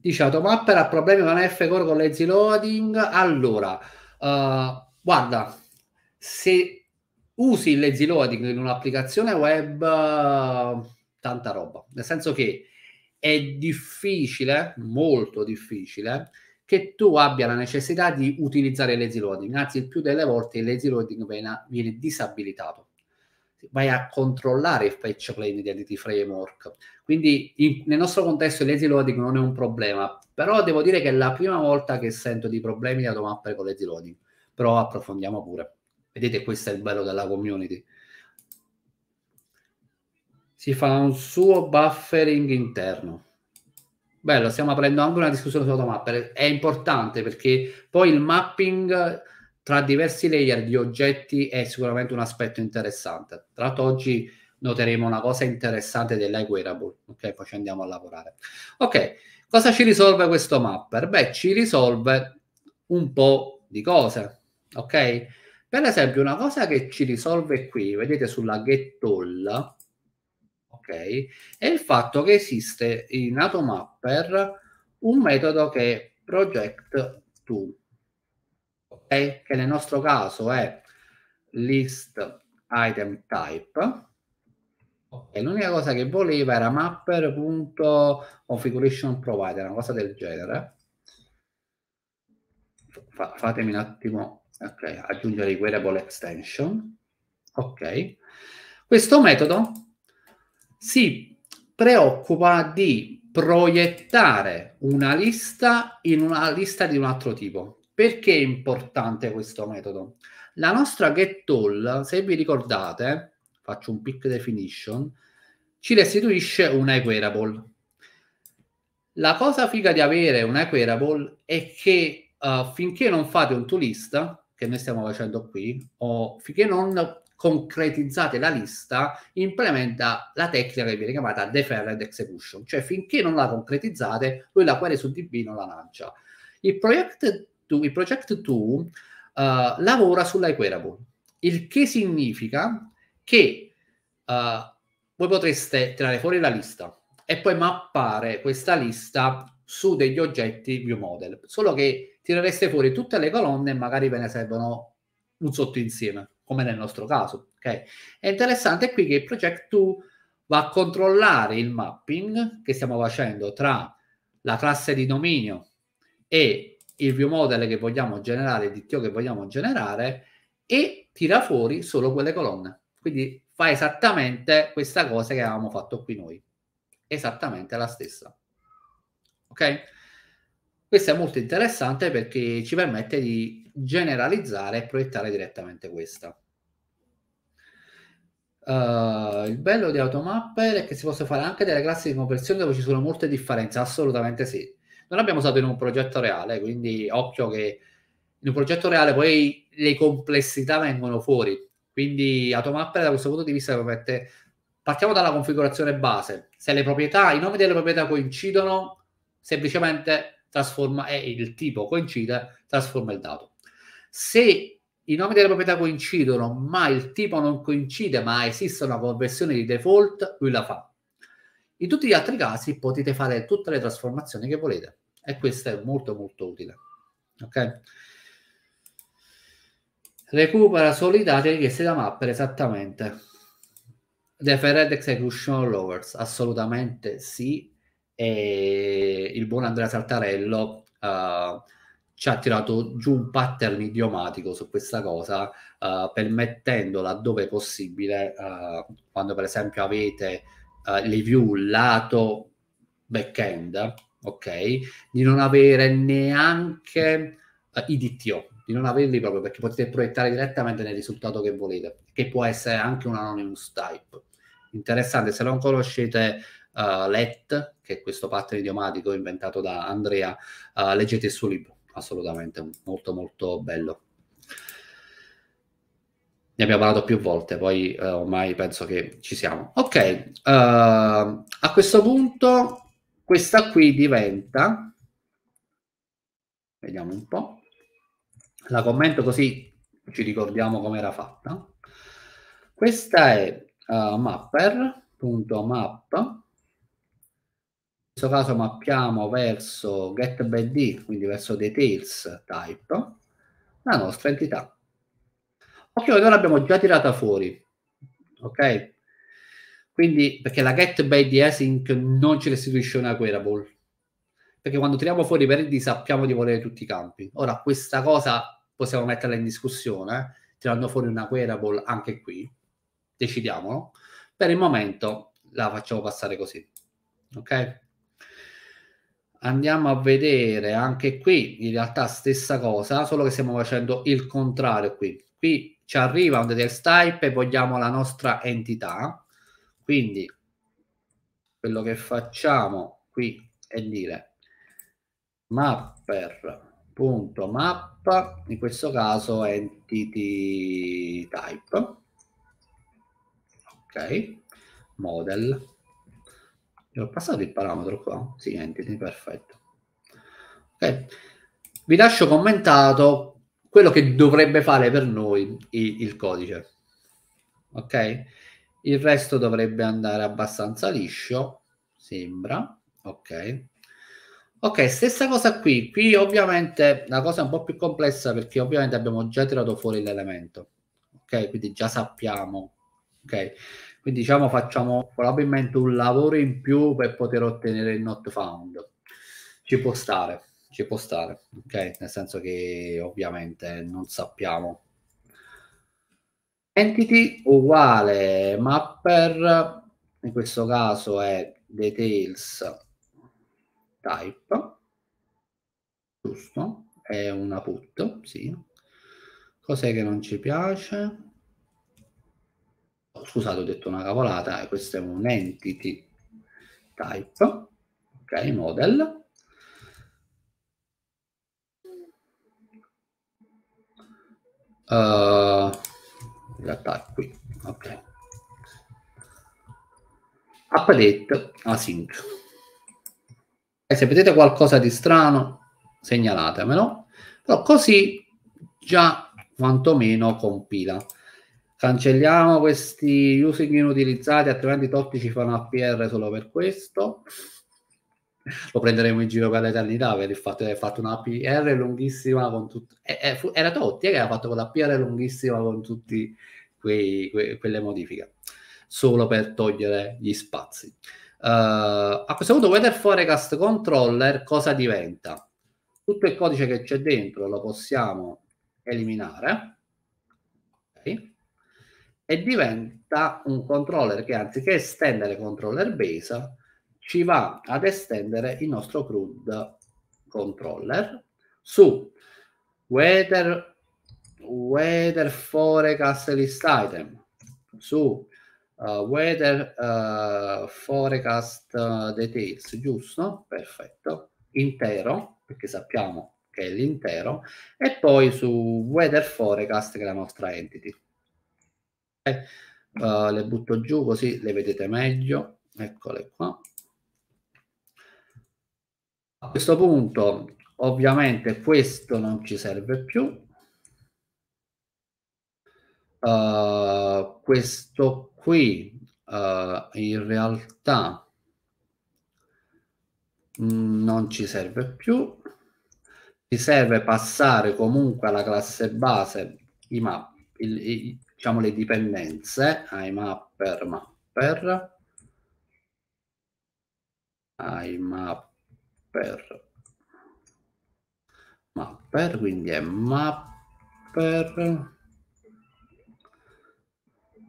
A: Dice Automapper ha problemi con F Core con lazy loading. Allora, uh, guarda, se usi il lazy loading in un'applicazione web... Uh, tanta roba, nel senso che è difficile, molto difficile, che tu abbia la necessità di utilizzare il lazy loading, anzi il più delle volte il lazy loading viene, viene disabilitato vai a controllare il patch plane di identity framework. Quindi in, nel nostro contesto il lazy loading non è un problema, però devo dire che è la prima volta che sento di problemi di automapper con lazy loading, però approfondiamo pure. Vedete questo è il bello della community si fa un suo buffering interno. Bello, stiamo aprendo anche una discussione su automapper. È importante perché poi il mapping tra diversi layer di oggetti è sicuramente un aspetto interessante. Tra l'altro oggi noteremo una cosa interessante dell'iWearable, ok? Poi ci andiamo a lavorare. Ok, cosa ci risolve questo mapper? Beh, ci risolve un po' di cose, ok? Per esempio, una cosa che ci risolve qui, vedete sulla get all, ok? È il fatto che esiste in Atomapper un metodo che è project to, ok? Che nel nostro caso è list item type. Okay, l'unica cosa che voleva era mapper.configuration provider, una cosa del genere. Fa fatemi un attimo okay, aggiungere i wearable extension. Ok. Questo metodo si preoccupa di proiettare una lista in una lista di un altro tipo. Perché è importante questo metodo? La nostra getAll, se vi ricordate, faccio un pick definition, ci restituisce una equerable. La cosa figa di avere una equerable è che uh, finché non fate un to che noi stiamo facendo qui, o finché non concretizzate la lista, implementa la tecnica che viene chiamata deferred execution, cioè finché non la concretizzate, lui la query su DB non la lancia. Il project 2, il project 2 uh, eh, lavora sull'iQuerable, il che significa che uh, voi potreste tirare fuori la lista e poi mappare questa lista su degli oggetti view model, solo che tirereste fuori tutte le colonne e magari ve ne servono un sottoinsieme come nel nostro caso. Okay? È interessante qui che il Project 2 va a controllare il mapping che stiamo facendo tra la classe di dominio e il view model che vogliamo generare, il DTO che vogliamo generare e tira fuori solo quelle colonne. Quindi fa esattamente questa cosa che avevamo fatto qui noi. Esattamente la stessa. Ok? Questo è molto interessante perché ci permette di generalizzare e proiettare direttamente questa. Uh, il bello di automapper è che si possono fare anche delle classi di conversione dove ci sono molte differenze, assolutamente sì. Non abbiamo usato in un progetto reale, quindi occhio che in un progetto reale poi le complessità vengono fuori. Quindi automapper da questo punto di vista permette... Partiamo dalla configurazione base. Se le proprietà, i nomi delle proprietà coincidono, semplicemente trasforma e eh, il tipo coincide, trasforma il dato. Se i nomi delle proprietà coincidono, ma il tipo non coincide, ma esiste una conversione di default, lui la fa. In tutti gli altri casi potete fare tutte le trasformazioni che volete e questo è molto molto utile. Ok? Recupera solo i dati richiesti da Mapper esattamente. Deferred Execution Lowers, assolutamente sì. E il buon Andrea Saltarello uh, ci ha tirato giù un pattern idiomatico su questa cosa, uh, eh, laddove dove possibile, uh, quando per esempio avete uh, le view lato back-end, ok, di non avere neanche i DTO, di non averli proprio perché potete proiettare direttamente nel risultato che volete, che può essere anche un anonymous type. Interessante, se non conoscete LET, che è questo pattern idiomatico inventato da Andrea, leggete il suo libro assolutamente molto molto bello ne abbiamo parlato più volte, poi eh, ormai penso che ci siamo. Ok, uh, a questo punto questa qui diventa, vediamo un po', la commento così ci ricordiamo come era fatta. Questa è uh, eh, mapper.map questo caso mappiamo verso getBD, quindi verso details type, la nostra entità. Occhio che noi l'abbiamo già tirata fuori, ok? Quindi, perché la getBD async non ci restituisce una queryable, perché quando tiriamo fuori per D sappiamo di volere tutti i campi. Ora, questa cosa possiamo metterla in discussione, eh? tirando fuori una queryable anche qui, decidiamolo. Per il momento la facciamo passare così, ok? andiamo a vedere anche qui in realtà stessa cosa solo che stiamo facendo il contrario qui qui ci arriva un details type e vogliamo la nostra entità quindi quello che facciamo qui è dire mapper.map in questo caso entity type ok model ho passato il parametro qua? Sì, entity, perfetto. Okay. Vi lascio commentato quello che dovrebbe fare per noi il, il codice. Ok? Il resto dovrebbe andare abbastanza liscio, sembra. Ok. Ok, stessa cosa qui. Qui ovviamente la cosa è un po' più complessa perché ovviamente abbiamo già tirato fuori l'elemento. Ok, quindi già sappiamo. Ok quindi diciamo facciamo probabilmente un lavoro in più per poter ottenere il not found. Ci può stare, ci può stare, ok? Nel senso che ovviamente non sappiamo. Entity uguale mapper, in questo caso è details type, giusto? È una put, sì. Cos'è che non ci piace? scusate ho detto una cavolata, eh, questo è un entity type, ok, model, uh, in realtà è qui, ok, update async, ah, e eh, se vedete qualcosa di strano segnalatemelo, però così già quantomeno compila cancelliamo questi using inutilizzati, altrimenti Totti ci fa un APR solo per questo. Lo prenderemo in giro per l'eternità per il fatto che ha fatto una PR lunghissima con tutti. Eh, eh, era Totti eh, che aveva fatto quella PR lunghissima con tutte que, quelle modifiche, solo per togliere gli spazi. Uh, a questo punto, Weather Forecast Controller cosa diventa? Tutto il codice che c'è dentro lo possiamo eliminare e diventa un controller che anziché estendere controller base ci va ad estendere il nostro CRUD controller su weather, weather forecast list item, su uh, weather uh, forecast eh, details, giusto? Perfetto, intero, perché sappiamo che è l'intero, e poi su weather forecast che è la nostra entity uh, le butto giù così le vedete meglio, eccole qua. A questo punto ovviamente questo non ci serve più, uh, questo qui uh, in realtà mh, mm, non ci serve più, ci serve passare comunque alla classe base i map, il, il, diciamo le dipendenze, imapper mapper, imapper mapper, quindi è mapper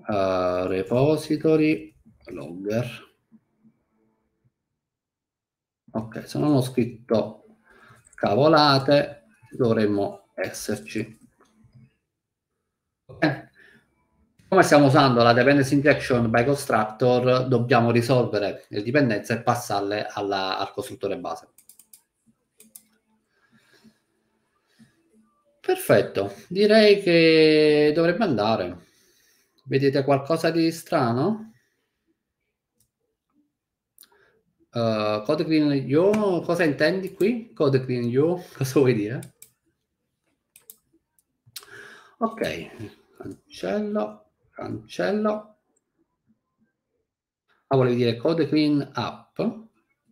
A: uh, repository logger. Ok, se non ho scritto cavolate dovremmo esserci. Come stiamo usando la dependency injection by constructor, dobbiamo risolvere le dipendenze e passarle alla, al costruttore base. Perfetto, direi che dovrebbe andare. Vedete qualcosa di strano? Uh, code Green You, cosa intendi qui? Code Green You, cosa vuoi dire? Ok, cancello cancello. Ah, volevi dire code clean up?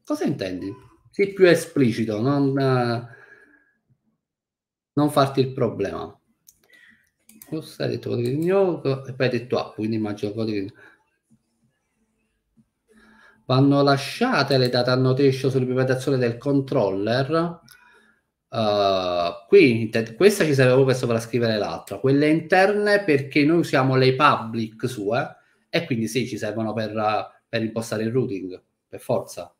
A: Cosa intendi? Sii più esplicito, non, eh, non farti il problema. Cosa hai detto? Code clean up? E poi hai detto up, quindi immagino code clean Vanno lasciate le data annotation sull'implementazione del controller Uh, qui questa ci serve proprio per sovrascrivere l'altra, quelle interne perché noi usiamo le public sue e quindi sì, ci servono per, per impostare il routing, per forza.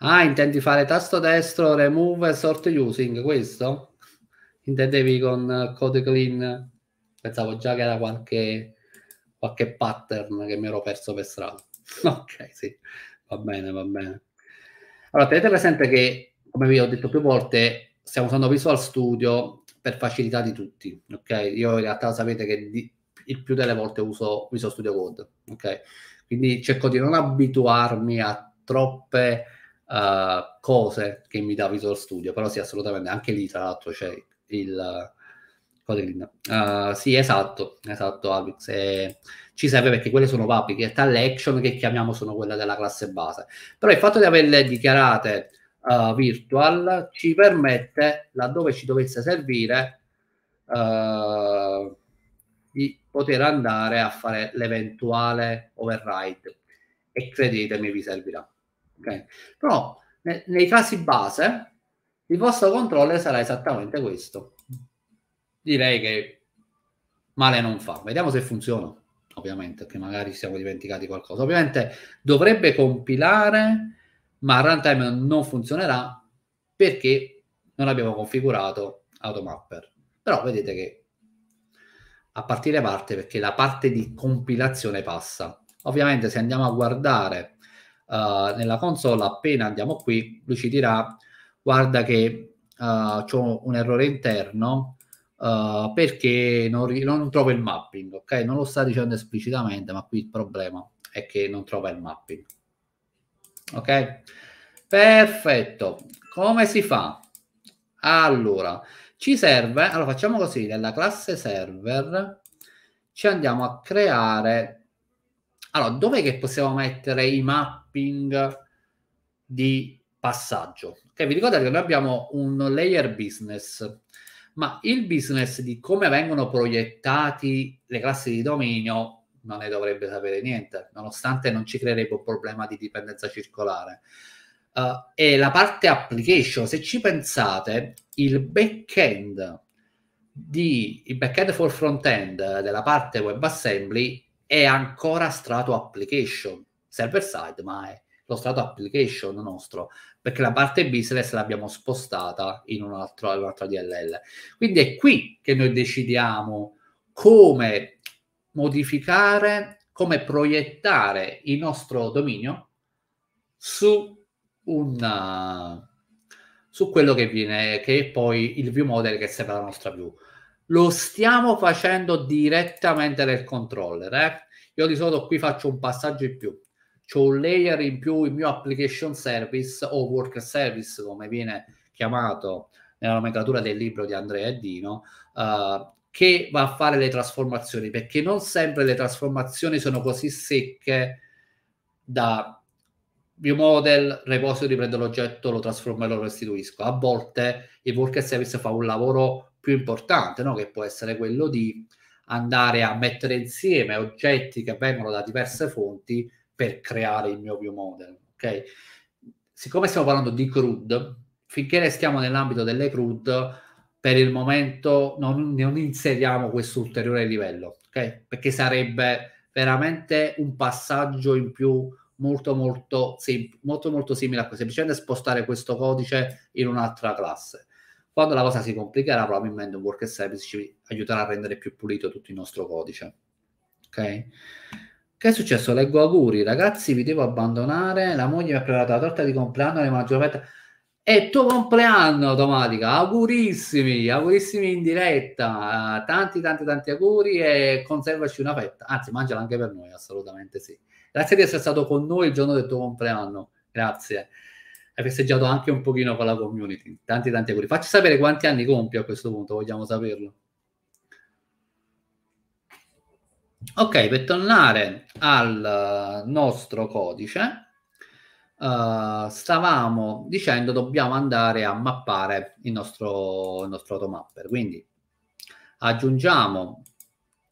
A: Ah, intendi fare tasto destro, remove, sort using, questo? Intendevi con code clean? Pensavo già che era qualche, qualche pattern che mi ero perso per strada. ok, sì. Va bene, va bene. Allora, tenete presente che, come vi ho detto più volte, stiamo usando Visual Studio per facilità di tutti, ok? Io in realtà sapete che di, il più delle volte uso Visual Studio Code, ok? Quindi cerco di non abituarmi a troppe uh, cose che mi dà Visual Studio, però sì, assolutamente, anche lì tra l'altro c'è il... Uh, sì, esatto, esatto, Alex. E, ci serve perché quelle sono public, in realtà le action che chiamiamo sono quelle della classe base. Però il fatto di averle dichiarate uh, virtual ci permette, laddove ci dovesse servire, uh, di poter andare a fare l'eventuale override e credetemi vi servirà. Okay? Però ne, nei casi base il vostro controller sarà esattamente questo. Direi che male non fa. Vediamo se funziona ovviamente, che magari siamo dimenticati qualcosa. Ovviamente dovrebbe compilare, ma il runtime non funzionerà perché non abbiamo configurato Automapper. Però vedete che a partire parte perché la parte di compilazione passa. Ovviamente se andiamo a guardare uh, nella console, appena andiamo qui, lui ci dirà guarda che uh, eh, c'è un errore interno uh, perché non, non, trova il mapping, ok? Non lo sta dicendo esplicitamente, ma qui il problema è che non trova il mapping. Ok? Perfetto. Come si fa? Allora, ci serve, allora facciamo così, nella classe server ci andiamo a creare, allora dov'è che possiamo mettere i mapping di passaggio? Ok, vi ricordate che noi abbiamo un layer business ma il business di come vengono proiettati le classi di dominio non ne dovrebbe sapere niente, nonostante non ci creerebbe un problema di dipendenza circolare. Uh, e la parte application, se ci pensate, il back-end, di, il back-end for front-end della parte WebAssembly è ancora strato application, server-side, ma è lo stato application nostro, perché la parte business l'abbiamo spostata in un altro, in un altro DLL. Quindi è qui che noi decidiamo come modificare, come proiettare il nostro dominio su un su quello che viene che è poi il view model che serve la nostra view. Lo stiamo facendo direttamente nel controller, eh? Io di solito qui faccio un passaggio in più c'ho un layer in più, il mio application service o worker service come viene chiamato nella nomenclatura del libro di Andrea e Dino, uh, che va a fare le trasformazioni, perché non sempre le trasformazioni sono così secche da view model, repository, prendo l'oggetto, lo trasformo e lo restituisco. A volte il worker service fa un lavoro più importante, no? che può essere quello di andare a mettere insieme oggetti che vengono da diverse fonti per creare il mio view model. Ok, Siccome stiamo parlando di CRUD, finché restiamo nell'ambito delle CRUD, per il momento non, non inseriamo questo ulteriore livello, Ok, perché sarebbe veramente un passaggio in più molto molto, sem- molto, molto simile a questo, semplicemente spostare questo codice in un'altra classe. Quando la cosa si complicherà, probabilmente un worker service ci aiuterà a rendere più pulito tutto il nostro codice. Ok? Che è successo? Leggo auguri, ragazzi, vi devo abbandonare. La moglie mi ha preparato la torta di compleanno, le mangio fetta. È tuo compleanno, Domatica. Augurissimi, augurissimi in diretta. Eh, tanti, tanti, tanti auguri e conservaci una fetta. Anzi, mangiala anche per noi, assolutamente sì. Grazie di essere stato con noi il giorno del tuo compleanno. Grazie. Hai festeggiato anche un pochino con la community. Tanti, tanti auguri. Facci sapere quanti anni compie a questo punto, vogliamo saperlo. Ok, per tornare al eh, nostro codice, uh, stavamo dicendo dobbiamo andare a mappare il nostro, il nostro automapper, quindi aggiungiamo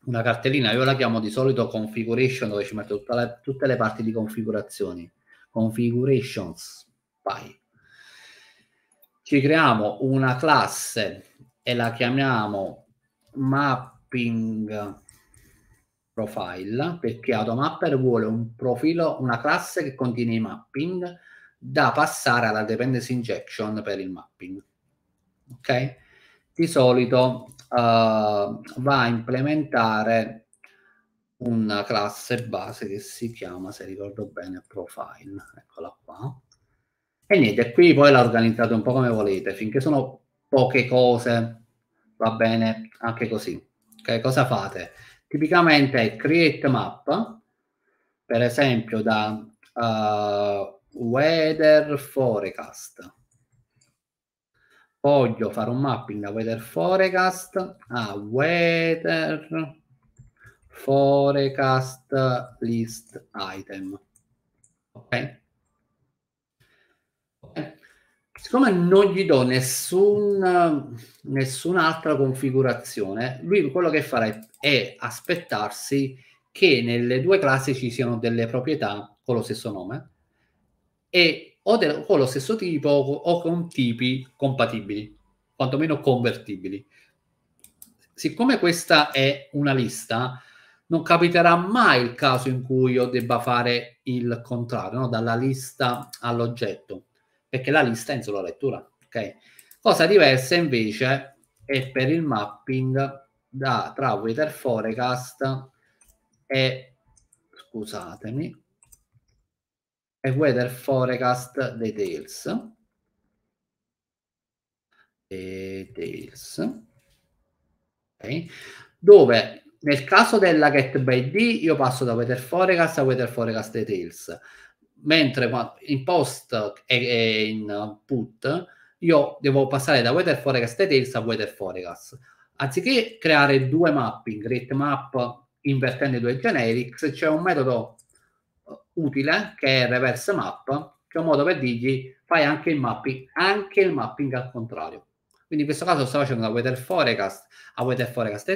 A: una cartellina, io la chiamo di solito configuration dove ci metto la, tutte le parti di configurazioni, configurations, vai. Ci creiamo una classe e la chiamiamo mapping profile perché AutoMapper vuole un profilo, una classe che contiene i mapping da passare alla dependency injection per il mapping. Ok? Di solito uh, va a implementare una classe base che si chiama, se ricordo bene, profile. Eccola qua. E niente, qui poi la organizzate un po' come volete, finché sono poche cose va bene anche così. Ok, cosa fate? tipicamente è create map, per esempio da uh, weather forecast. Voglio fare un mapping da weather forecast a weather forecast list item. Ok? siccome non gli do nessun, nessun'altra configurazione, lui quello che farà è aspettarsi che nelle due classi ci siano delle proprietà con lo stesso nome e o de- con lo stesso tipo o con tipi compatibili, quantomeno convertibili. Siccome questa è una lista, non capiterà mai il caso in cui io debba fare il contrario, no? dalla lista all'oggetto perché la lista è in sola lettura, ok? Cosa diversa invece è per il mapping da, tra Weather Forecast e, scusatemi, e Weather Forecast Details. Details. Okay. Dove nel caso della get by D io passo da Weather Forecast a Weather Forecast Details mentre in post e, in put io devo passare da weather forecast details a weather forecast. Anziché creare due mapping, rate map invertendo i due generics, c'è un metodo eh, utile che è reverse map, che è un modo per dirgli fai anche il mapping, anche il mapping al contrario. Quindi in questo caso sto facendo da weather forecast a weather forecast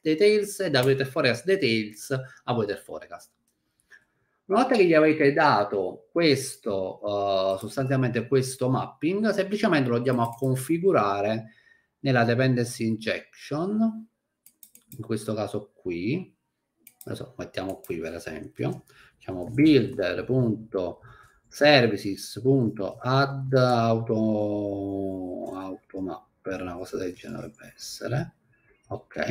A: details e da weather forecast details a weather forecast. Una volta che gli avete dato questo, uh, sostanzialmente questo mapping, semplicemente lo andiamo a configurare nella dependency injection, in questo caso qui, adesso mettiamo qui per esempio, diciamo builder.services.add una cosa del genere dovrebbe essere, ok,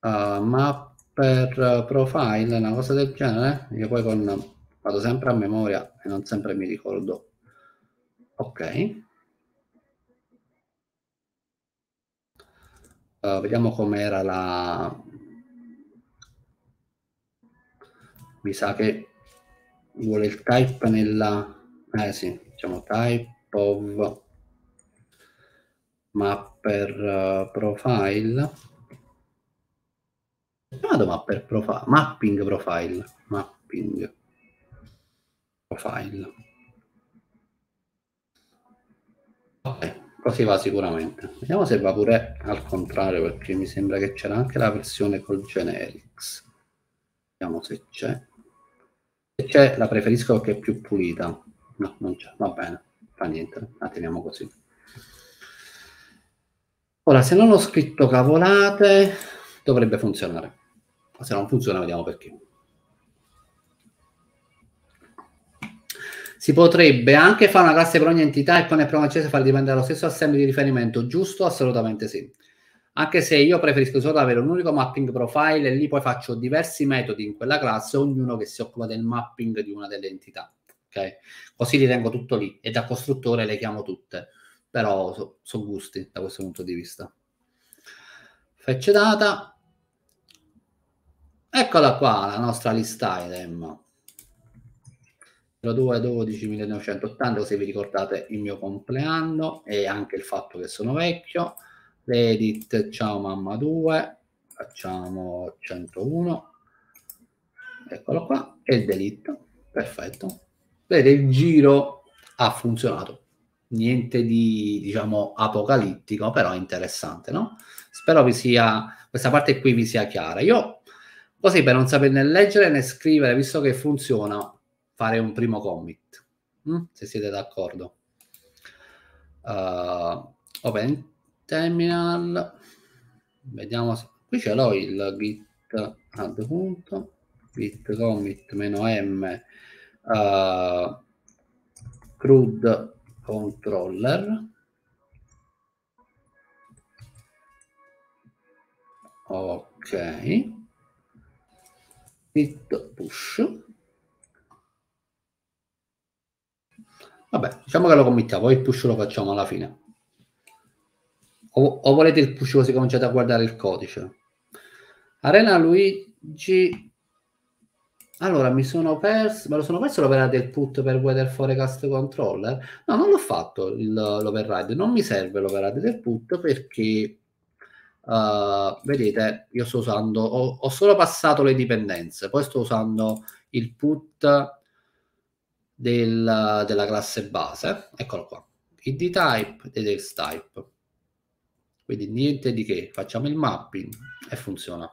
A: uh, map per eh, profile, una cosa del genere. Io poi con, vado sempre a memoria e non sempre mi ricordo. Ok. Uh, vediamo com'era la... Mi sa che vuole il type nella... Eh sì, diciamo type of mapper uh, profile Vado ma profile, mapping profile, mapping profile. Ok, così va sicuramente. Vediamo se va pure al contrario perché mi sembra che c'era anche la versione col generics. Vediamo se c'è. Se c'è la preferisco perché è più pulita. No, non c'è, va bene, fa niente, la teniamo così. Ora, se non ho scritto cavolate, dovrebbe funzionare. Ma Se non funziona vediamo perché. Si potrebbe anche fare una classe per ogni entità e poi nel programma acceso far dipendere lo stesso assembly di riferimento, giusto? Assolutamente sì. Anche se io preferisco solo avere un unico mapping profile e lì poi faccio diversi metodi in quella classe, ognuno che si occupa del mapping di una delle entità. Okay? Così li tengo tutto lì e da costruttore le chiamo tutte. Però sono so gusti da questo punto di vista. Fetch data, Eccola qua la nostra lista item. 02 12 1980 così vi ricordate il mio compleanno e anche il fatto che sono vecchio. Reddit, ciao mamma 2, facciamo 101. Eccolo qua, e il delitto, perfetto. Vedete, il giro ha funzionato. Niente di, diciamo, apocalittico, però interessante, no? Spero vi sia, questa parte qui vi sia chiara. Io Così per non saperne leggere né scrivere, visto che funziona, fare un primo commit. Mm? Se siete d'accordo. Uh, open terminal. Vediamo se... Qui ce l'ho il git add punto, git commit meno m uh, crude controller. Ok scritto push. Vabbè, diciamo che lo commettiamo, poi il push lo facciamo alla fine. O, o volete il push così cominciate a guardare il codice? Arena Luigi allora, mi sono perso, ma lo sono perso l'opera del put per Weather Forecast Controller? No, non l'ho fatto l'override, non mi serve l'override del put perché Uh, vedete, io sto usando, ho, ho, solo passato le dipendenze, poi sto usando il put del, della classe base, eccolo qua, id type ed ex type. Quindi niente di che, facciamo il mapping e funziona.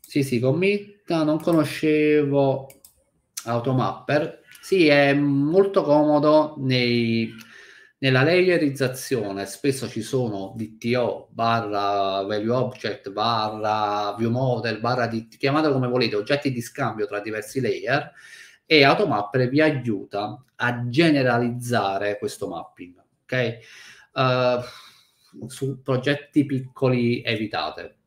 A: Sì, sì, committa, non conoscevo automapper. Sì, è molto comodo nei nella layerizzazione spesso ci sono DTO, barra value object, barra view model, barra di, chiamate come volete, oggetti di scambio tra diversi layer e Automapper vi aiuta a generalizzare questo mapping, ok? Uh, su progetti piccoli evitate.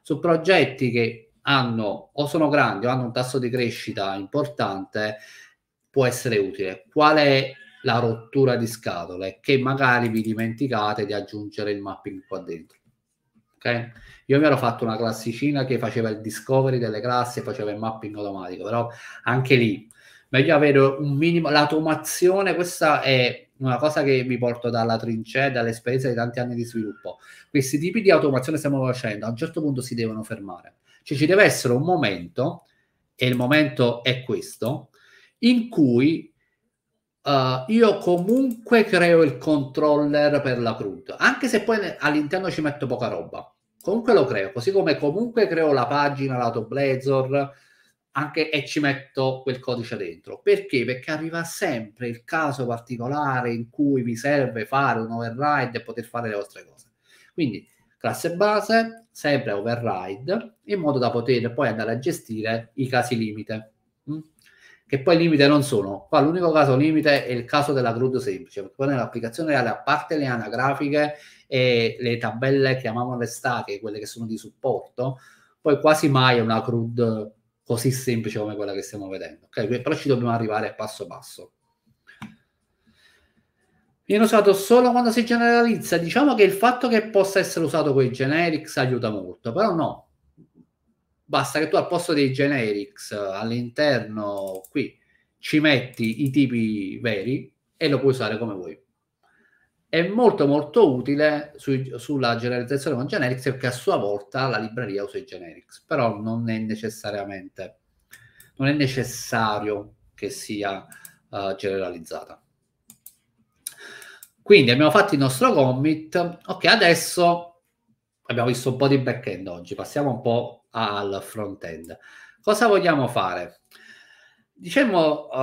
A: Su progetti che hanno o sono grandi o hanno un tasso di crescita importante può essere utile. Qual è la rottura di scatole che magari vi dimenticate di aggiungere il mapping qua dentro. Okay? Io mi ero fatto una classicina che faceva il discovery delle classi e faceva il mapping automatico, però anche lì meglio avere un minimo l'automazione, questa è una cosa che mi porto dalla trincea, dall'esperienza di tanti anni di sviluppo. Questi tipi di automazione stiamo facendo a un certo punto si devono fermare. Cioè ci deve essere un momento e il momento è questo in cui Uh, io comunque creo il controller per la CRUD, anche se poi all'interno ci metto poca roba. Comunque lo creo, così come comunque creo la pagina lato Blazor anche, e ci metto quel codice dentro. Perché? Perché arriva sempre il caso particolare in cui vi serve fare un override e poter fare le vostre cose. Quindi classe base, sempre override, in modo da poter poi andare a gestire i casi limite che poi limite non sono. Qua l'unico caso limite è il caso della CRUD semplice, perché poi nell'applicazione reale, a parte le anagrafiche e le tabelle, chiamiamole statiche, quelle che sono di supporto, poi quasi mai è una CRUD così semplice come quella che stiamo vedendo. Okay? Però ci dobbiamo arrivare passo passo viene usato solo quando si generalizza. Diciamo che il fatto che possa essere usato con i generics aiuta molto, però no, basta che tu al posto dei generics eh, all'interno qui ci metti i tipi veri e lo puoi usare come vuoi. È molto molto utile su, sulla generalizzazione con generics perché a sua volta la libreria usa i generics, però non è necessariamente non è necessario che sia uh, generalizzata. Quindi abbiamo fatto il nostro commit. Ok, adesso abbiamo visto un po' di back end oggi, passiamo un po' al front end. Cosa vogliamo fare? Diciamo uh,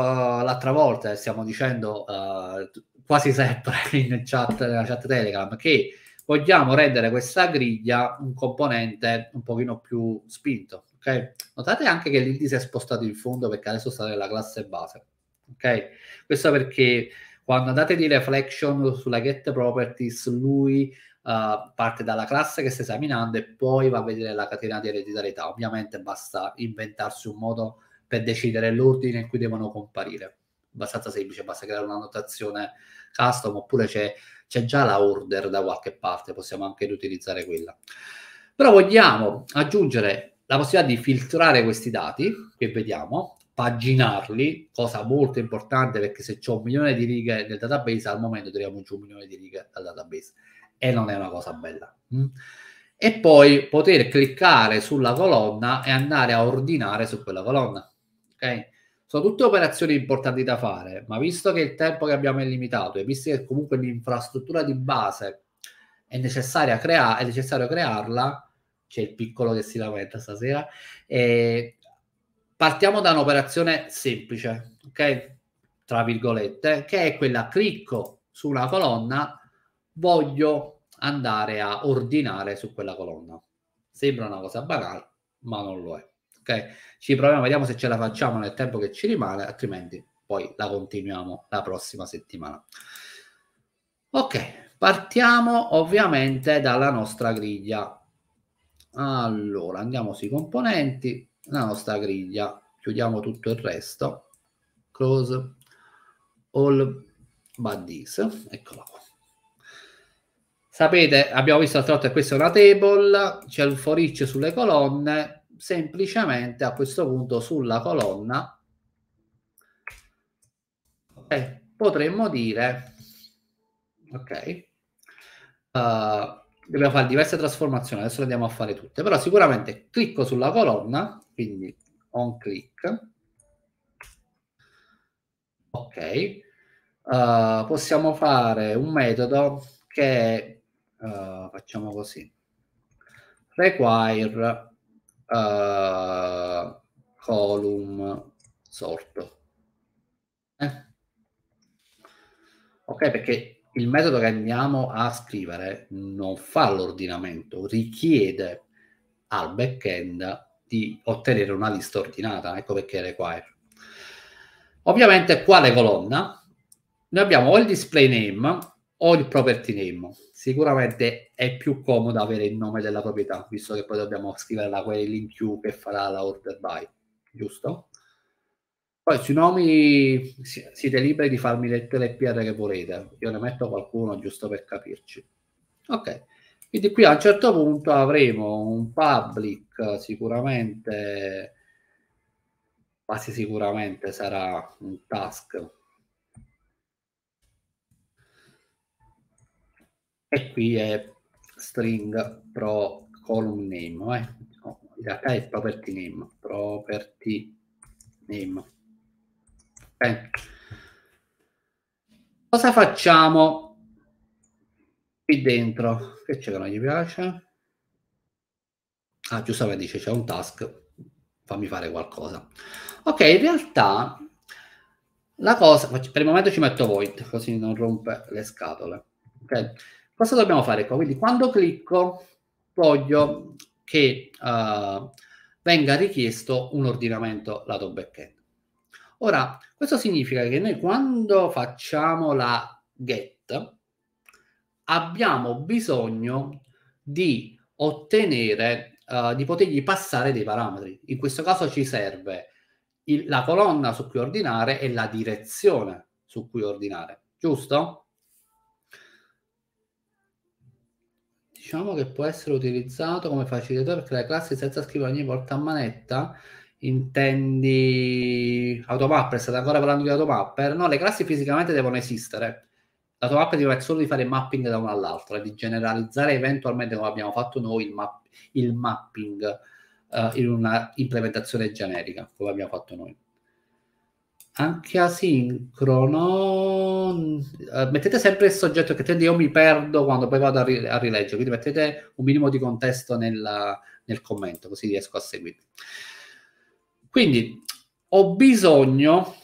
A: l'altra volta, eh, stiamo dicendo uh, quasi sempre in chat, nella chat Telegram, che vogliamo rendere questa griglia un componente un pochino più spinto. Okay? Notate anche che l'indice è spostato in fondo perché adesso sta nella classe base. Okay? Questo perché quando andate di reflection sulla get properties, lui uh, parte dalla classe che sta esaminando e poi va a vedere la catena di ereditarietà. Ovviamente basta inventarsi un modo per decidere l'ordine in cui devono comparire. Abbastanza semplice, basta creare una notazione custom oppure c'è, c'è già la order da qualche parte, possiamo anche riutilizzare quella. Però vogliamo aggiungere la possibilità di filtrare questi dati che vediamo, paginarli, cosa molto importante perché se c'è un milione di righe nel database, al momento tiriamo giù un milione di righe dal database e non è una cosa bella. Mm. E poi poter cliccare sulla colonna e andare a ordinare su quella colonna. Ok? Sono tutte operazioni importanti da fare, ma visto che il tempo che abbiamo è limitato e visto che comunque l'infrastruttura di base è, necessaria crea- è necessario crearla, c'è il piccolo che si lamenta stasera, e partiamo da un'operazione semplice, ok? Tra virgolette, che è quella clicco su una colonna voglio andare a ordinare su quella colonna. Sembra una cosa banale, ma non lo è. Ok? Ci proviamo, vediamo se ce la facciamo nel tempo che ci rimane, altrimenti poi la continuiamo la prossima settimana. Ok, partiamo ovviamente dalla nostra griglia. Allora, andiamo sui componenti, la nostra griglia, chiudiamo tutto il resto. Close all but this, eccola qua Sapete, abbiamo visto l'altra volta che questa è una table, c'è il foriccio sulle colonne, semplicemente a questo punto sulla colonna eh, potremmo dire, ok, uh, dobbiamo fare diverse trasformazioni, adesso le andiamo a fare tutte, però sicuramente clicco sulla colonna, quindi on click, ok, uh, possiamo fare un metodo che uh, facciamo così require uh, column sort eh? ok perché il metodo che andiamo a scrivere non fa l'ordinamento richiede al backend di ottenere una lista ordinata ecco perché require ovviamente quale colonna noi abbiamo o il display name o il property name. Sicuramente è più comodo avere il nome della proprietà, visto che poi dobbiamo scrivere la query in più che farà la order by, giusto? Poi sui nomi siete liberi di farmi lettere PR che volete, io ne metto qualcuno giusto per capirci. Ok, quindi qui a un certo punto avremo un public sicuramente, quasi sicuramente sarà un task e qui è string pro column name, eh. no, in realtà è property name, property name. Okay. Cosa facciamo qui dentro? Che c'è che non gli piace? Ah, giustamente dice c'è un task, fammi fare qualcosa. Ok, in realtà la cosa, per il momento ci metto void, così non rompe le scatole. ok Cosa dobbiamo fare qua? Quindi quando clicco voglio che uh, venga richiesto un ordinamento lato backend. Ora, questo significa che noi quando facciamo la get abbiamo bisogno di ottenere, uh, di potergli passare dei parametri. In questo caso ci serve il, la colonna su cui ordinare e la direzione su cui ordinare, giusto? Diciamo che può essere utilizzato come facilitatore per creare classi senza scrivere ogni volta a manetta. Intendi automapper? State ancora parlando di automapper? No, le classi fisicamente devono esistere. L'automapper ti permette solo di fare mapping da una all'altra, di generalizzare eventualmente come abbiamo fatto noi il, ma- il mapping uh, in una implementazione generica, come abbiamo fatto noi anche asincrono eh, mettete sempre il soggetto che tende io mi perdo quando poi vado a, ri- a rileggere quindi mettete un minimo di contesto nella, nel commento così riesco a seguire quindi ho bisogno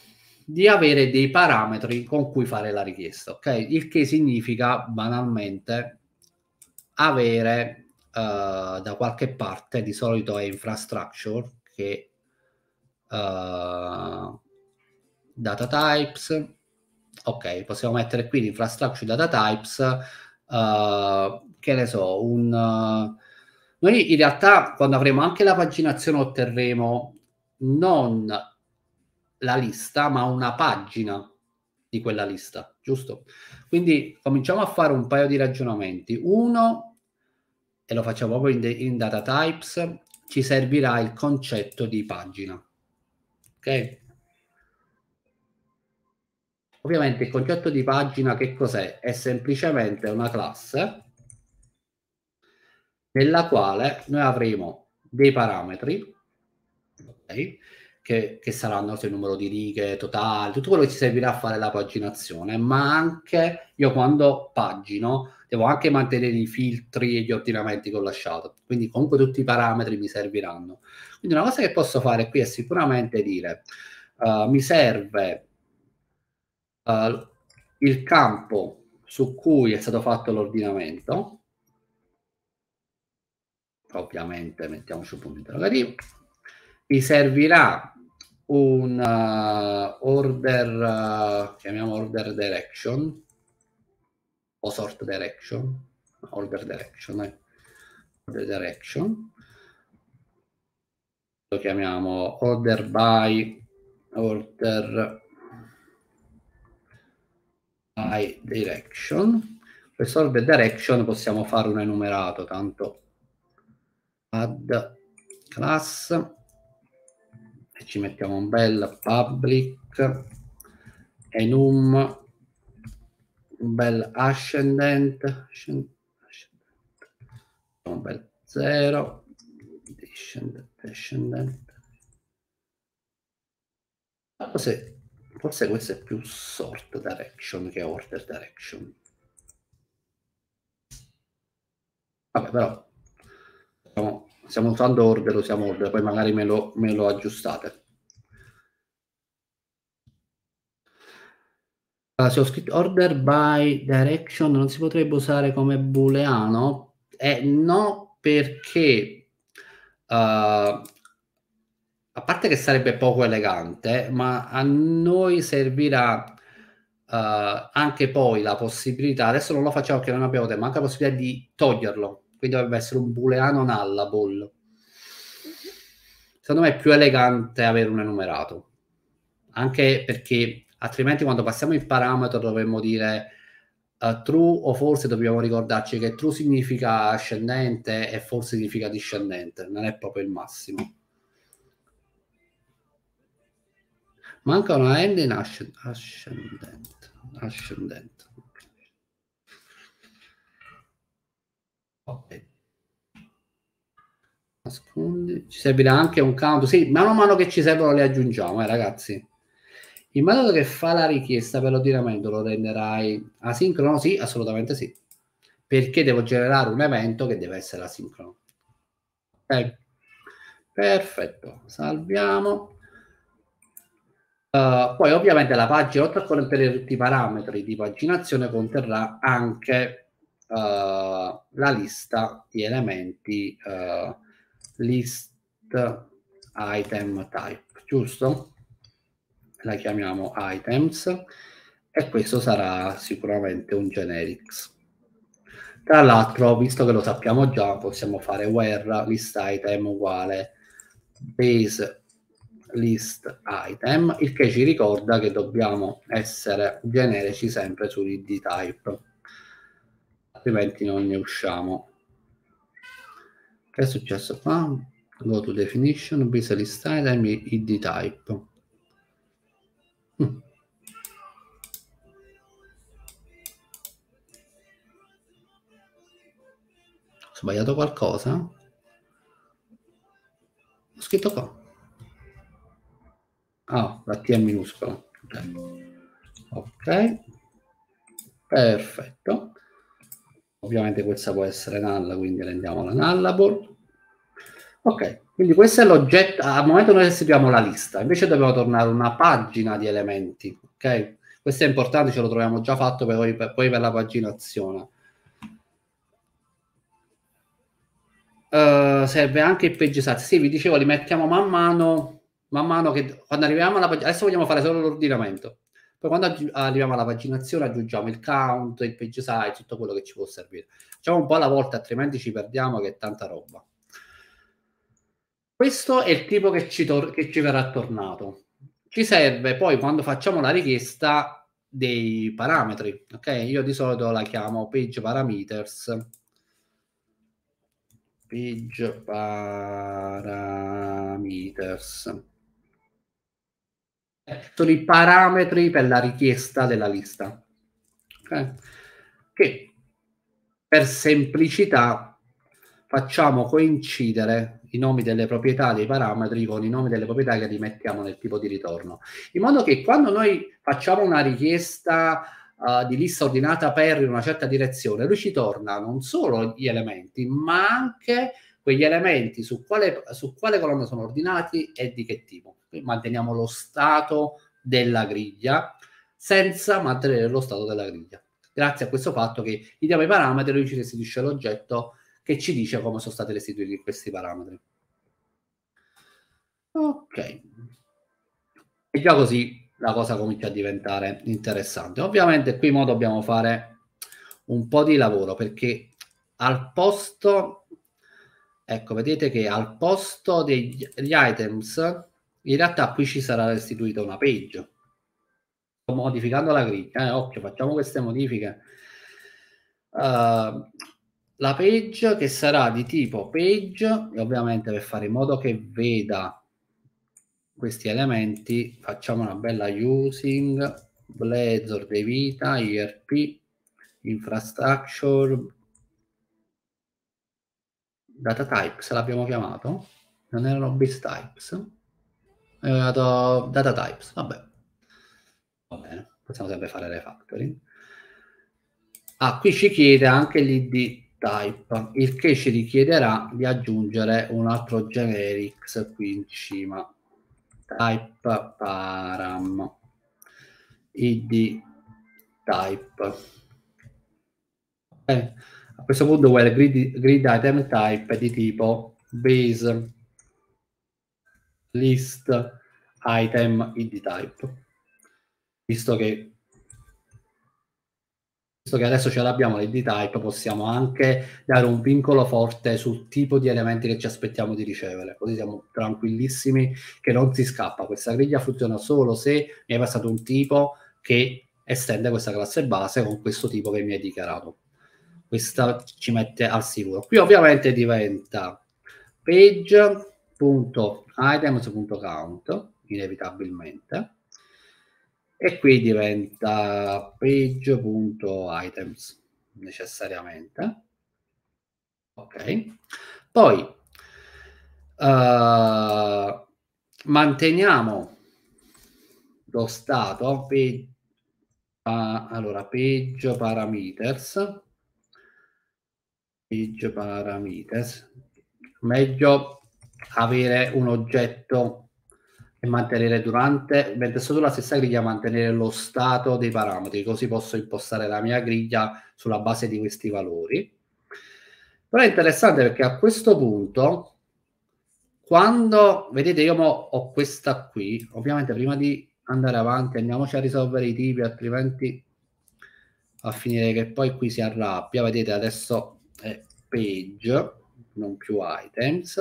A: di avere dei parametri con cui fare la richiesta ok il che significa banalmente avere uh, da qualche parte di solito è infrastructure che uh, data types, ok, possiamo mettere qui l'infrastructure data types, uh, che ne so, un... Uh, noi in realtà quando avremo anche la paginazione otterremo non la lista, ma una pagina di quella lista, giusto? Quindi cominciamo a fare un paio di ragionamenti. Uno, e lo facciamo proprio in, in data types, ci servirà il concetto di pagina. Ok? Ovviamente il concetto di pagina che cos'è? È semplicemente una classe nella quale noi avremo dei parametri okay, che, che, saranno il numero di righe totale, tutto quello che ci servirà a fare la paginazione, ma anche io quando pagino devo anche mantenere i filtri e gli ordinamenti che ho lasciato, quindi comunque tutti i parametri mi serviranno. Quindi una cosa che posso fare qui è sicuramente dire uh, mi serve uh, il campo su cui è stato fatto l'ordinamento, ovviamente mettiamoci un punto interrogativo, mi servirà un uh, order, uh, chiamiamo order direction, o sort direction, order direction, eh. order direction, lo chiamiamo order by order by direction. Per solve direction possiamo fare un enumerato, tanto add class e ci mettiamo un bel public enum un bel ascendent, ascendent un bel 0 descendent, ascendent. Così Forse questo è più sort direction che order direction. Vabbè, però stiamo, stiamo usando order, usiamo order, poi magari me lo, me lo aggiustate. Allora, se ho scritto order by direction non si potrebbe usare come booleano? Eh, no, perché uh, parte che sarebbe poco elegante, ma a noi servirà Uh, anche poi la possibilità, adesso non lo facciamo perché non abbiamo tempo, anche la possibilità di toglierlo. Quindi dovrebbe essere un booleano nullable. Secondo me è più elegante avere un enumerato, anche perché altrimenti quando passiamo il parametro dovremmo dire uh, true o forse dobbiamo ricordarci che true significa ascendente e forse significa discendente, non è proprio il massimo. Manca una end in ascendent ascendent Ok. Nascondi. Ci servirà anche un count. Sì, mano a mano che ci servono le aggiungiamo, eh, ragazzi. Il metodo che fa la richiesta per l'ordinamento lo renderai asincrono? Sì, assolutamente sì. Perché devo generare un evento che deve essere asincrono. Ok. Perfetto. Salviamo. Eh, poi ovviamente la pagina, oltre a contenere tutti i parametri di paginazione, conterrà anche uh, la lista di elementi uh, list item type, giusto? La chiamiamo items e questo sarà sicuramente un generics. Tra l'altro, visto che lo sappiamo già, possiamo fare where list item uguale base list item, il che ci ricorda che dobbiamo essere generici sempre sull'id type, altrimenti non ne usciamo. Che è successo qua? Go to definition, base list item, id type. Mm. Ho sbagliato qualcosa? Ho scritto qua. Ah, la T è minuscola. Ok, perfetto. Ovviamente questa può essere null, quindi rendiamola nullable. Ok, quindi questo è l'oggetto. Al momento noi restituiamo la lista, invece dobbiamo tornare una pagina di elementi. Ok, questo è importante, ce lo troviamo già fatto poi per, poi per la paginazione. Uh, serve anche il page size. Sì, vi dicevo, li mettiamo man mano man mano che quando arriviamo alla pagina, adesso vogliamo fare solo l'ordinamento, poi quando aggi- arriviamo alla paginazione aggiungiamo il count, il page size, tutto quello che ci può servire. Facciamo un po' alla volta, altrimenti ci perdiamo che è tanta roba. Questo è il tipo che ci, tor- che ci verrà tornato. Ci serve poi quando facciamo la richiesta dei parametri, ok? Io di solito la chiamo page parameters page parameters sono i parametri per la richiesta della lista. Okay? Che per semplicità facciamo coincidere i nomi delle proprietà dei parametri con i nomi delle proprietà che rimettiamo nel tipo di ritorno. In modo che quando noi facciamo una richiesta uh, di lista ordinata per in una certa direzione, lui ci torna non solo gli elementi, ma anche quegli elementi su quale, su quale colonna sono ordinati e di che tipo manteniamo lo stato della griglia senza mantenere lo stato della griglia. Grazie a questo fatto che gli diamo i parametri, lui ci restituisce l'oggetto che ci dice come sono stati restituiti questi parametri. Ok. E già così la cosa comincia a diventare interessante. Ovviamente qui mo dobbiamo fare un po' di lavoro perché al posto, ecco, vedete che al posto degli items in realtà qui ci sarà restituita una page modificando la griglia eh, occhio facciamo queste modifiche uh, la page che sarà di tipo page e ovviamente per fare in modo che veda questi elementi facciamo una bella using blazor de vita irp infrastructure data types l'abbiamo chiamato non erano base types è eh, dato data types, vabbè. Va bene, possiamo sempre fare refactoring. Ah, qui ci chiede anche l'id type, il che ci richiederà di aggiungere un altro generics qui in cima. Type param id type. Okay. Eh, a questo punto quel grid, grid item type è di tipo base list item id type visto che visto che adesso ce l'abbiamo l'id type possiamo anche dare un vincolo forte sul tipo di elementi che ci aspettiamo di ricevere così siamo tranquillissimi che non si scappa questa griglia funziona solo se mi è passato un tipo che estende questa classe base con questo tipo che mi hai dichiarato questa ci mette al sicuro qui ovviamente diventa page punto items.count inevitabilmente e qui diventa page.items necessariamente ok poi uh, manteniamo lo stato page, uh, allora page parameters page parameters meglio avere un oggetto e mantenere durante, mentre sotto la stessa griglia mantenere lo stato dei parametri, così posso impostare la mia griglia sulla base di questi valori. Però è interessante perché a questo punto quando vedete io ho questa qui ovviamente prima di andare avanti andiamoci a risolvere i tipi altrimenti a finire che poi qui si arrabbia vedete adesso è page non più items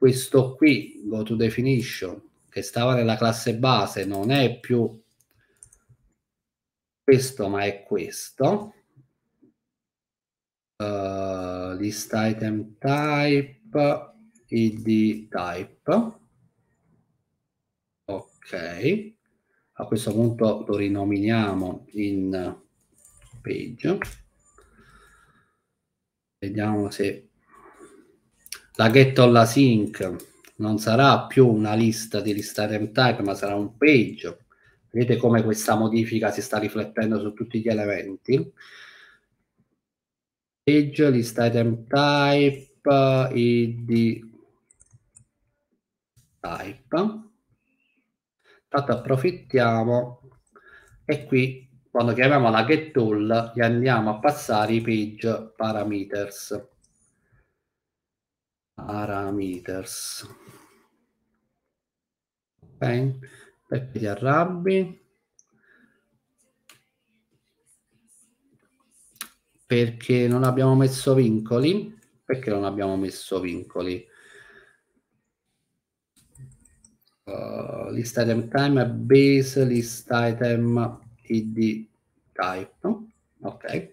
A: questo qui, go to definition, che stava nella classe base, non è più questo, ma è questo. Uh, list item type, id type. Ok, a questo punto lo rinominiamo in page. Vediamo se la get alla sync non sarà più una lista di lista rem type, ma sarà un page. Vedete come questa modifica si sta riflettendo su tutti gli elementi. Page, lista item type, eh, id type. Tanto approfittiamo e qui quando chiamiamo la get tool gli andiamo a passare i page parameters parameters. Ok, Peppe ti arrabbi. Perché non abbiamo messo vincoli? Perché non abbiamo messo vincoli? Uh, list item time è base list item id type. No? Ok.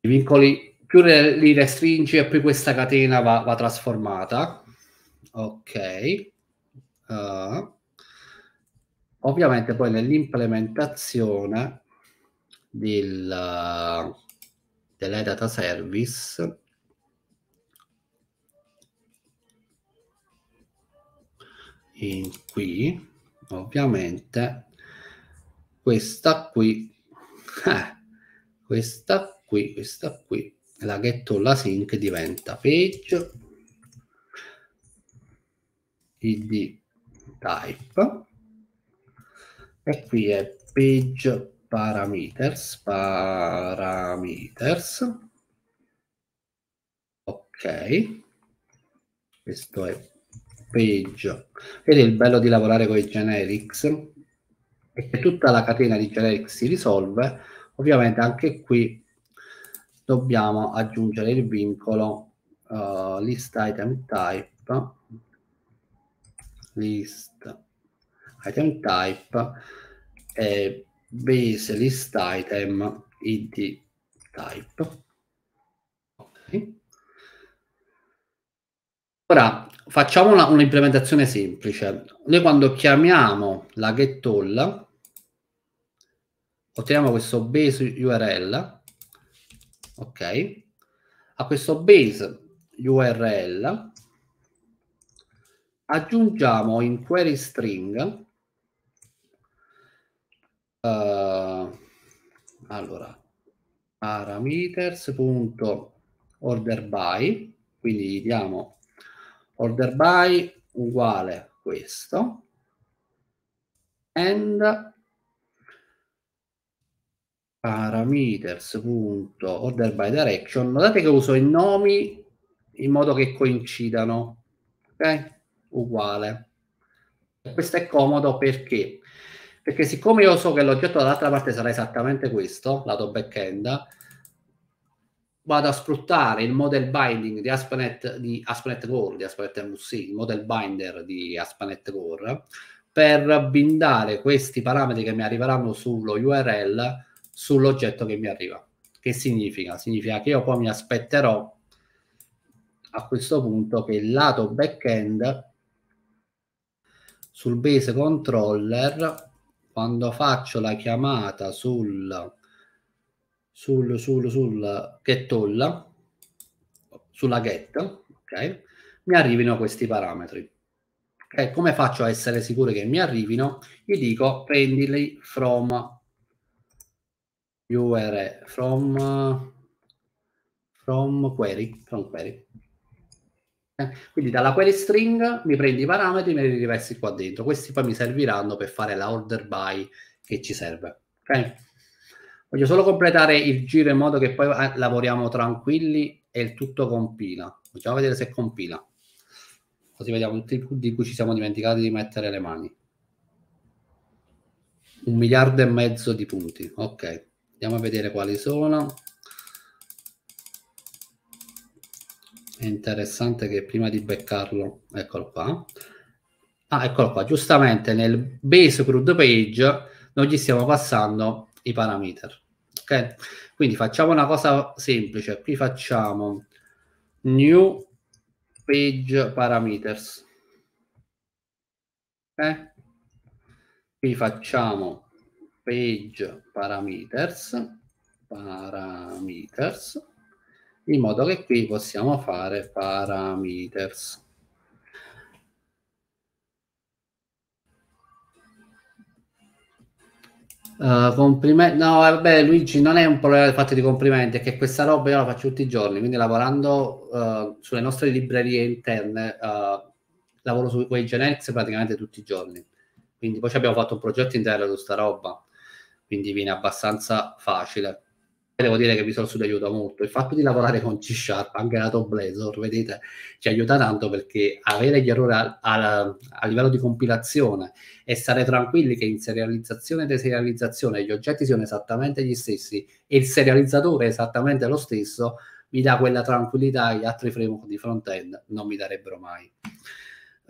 A: I vincoli più le, li restringi e più questa catena va, va trasformata. Ok. Uh, ovviamente poi nell'implementazione del, delle data service in qui ovviamente questa qui eh, questa qui questa qui la get all async diventa page id type e qui è page parameters parameters ok questo è page ed è il bello di lavorare con i generics è che tutta la catena di generics si risolve ovviamente anche qui dobbiamo aggiungere il vincolo uh, list item type list item type e base list item id type okay. ora facciamo un'implementazione semplice noi quando chiamiamo la getAll otteniamo questo base url ok? A questo base URL aggiungiamo in query string uh, allora order by quindi gli diamo order by uguale questo and parameters.order by direction. Notate che uso i nomi in modo che coincidano, ok? Uguale. Questo è comodo perché? Perché siccome io so che l'oggetto dall'altra parte sarà esattamente questo, lato backend, vado a sfruttare il model binding di ASP.NET, di ASP.NET Core, di ASP.NET MVC, il model binder di ASP.NET Core, per bindare questi parametri che mi arriveranno sullo URL sull'oggetto che mi arriva. Che significa? Significa che io poi mi aspetterò a questo punto che il lato backend sul base controller quando faccio la chiamata sul sul sul, sul get all sulla get ok mi arrivino questi parametri okay? come faccio a essere sicuro che mi arrivino gli dico prendili from URL from, from query, from query. Eh, quindi dalla query string mi prendi i parametri e me li rivesti qua dentro. Questi poi mi serviranno per fare la order by che ci serve. Okay? Voglio solo completare il giro in modo che poi eh, lavoriamo tranquilli e il tutto compila. Facciamo vedere se compila. Così vediamo tutti i punti di cui ci siamo dimenticati di mettere le mani. Un miliardo e mezzo di punti. Ok andiamo a vedere quali sono è interessante che prima di beccarlo eccolo qua ah eccolo qua giustamente nel base crude page noi gli stiamo passando i parameter ok quindi facciamo una cosa semplice qui facciamo new page parameters eh? qui facciamo page parameters, parameters in modo che qui possiamo fare parameters. Uh, complimenti no vabbè Luigi non è un problema fatto di complimenti è che questa roba io la faccio tutti i giorni quindi lavorando uh, sulle nostre librerie interne uh, lavoro su quei generics praticamente tutti i giorni quindi poi ci abbiamo fatto un progetto intero su sta roba quindi viene abbastanza facile. devo dire che Visual Studio aiuta molto. Il fatto di lavorare con C Sharp, anche lato Blazor, vedete, ci aiuta tanto perché avere gli errori a, a, a livello di compilazione e stare tranquilli che in serializzazione e deserializzazione gli oggetti siano esattamente gli stessi e il serializzatore è esattamente lo stesso, mi dà quella tranquillità che gli altri framework di front-end non mi darebbero mai.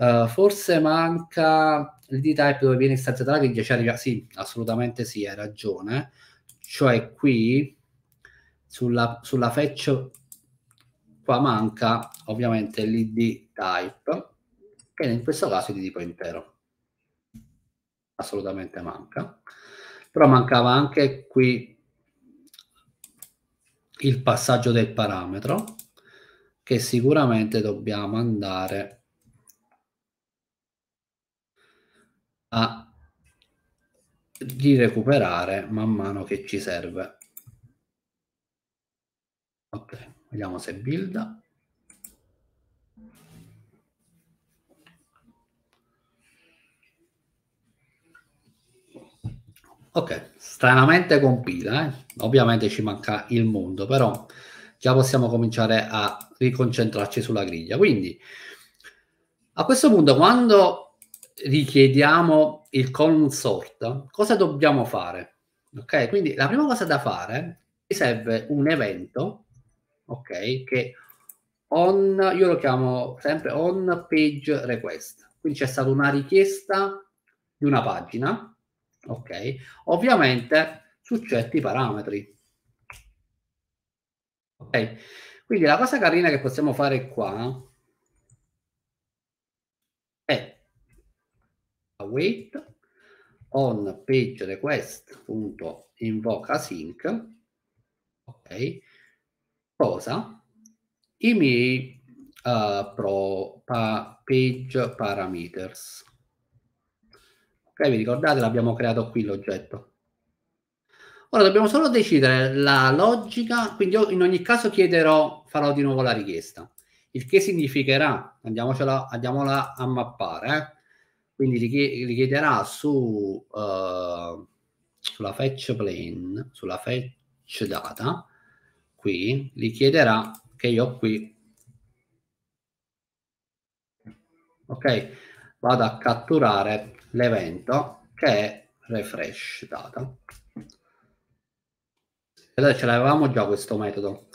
A: Eh, forse manca il D-Type dove viene istanziata che già arriva. Sì, assolutamente sì, hai ragione. Cioè qui sulla, sulla fetch qua manca ovviamente l'id type che in questo caso è di tipo intero assolutamente manca però mancava anche qui il passaggio del parametro che sicuramente dobbiamo andare a di recuperare man mano che ci serve. Ok, vediamo se builda. Ok, stranamente compila, eh? ovviamente ci manca il mondo, però già possiamo cominciare a riconcentrarci sulla griglia. Quindi a questo punto quando richiediamo il consort, cosa dobbiamo fare? Ok, quindi la prima cosa da fare mi serve un evento, ok, che on, io lo chiamo sempre on page request, quindi c'è stata una richiesta di una pagina, ok, ovviamente su certi parametri. Ok, quindi la cosa carina che possiamo fare qua await on page request.invoca sync ok cosa i miei uh, pro, pa, page parameters ok vi ricordate l'abbiamo creato qui l'oggetto ora dobbiamo solo decidere la logica quindi io in ogni caso chiederò farò di nuovo la richiesta il che significherà andiamocela, andiamola a mappare eh? quindi richiederà su, uh, sulla fetch plane, sulla fetch data, qui, li chiederà che io qui, ok, vado a catturare l'evento che è refresh data. Vedete, ce l'avevamo già questo metodo.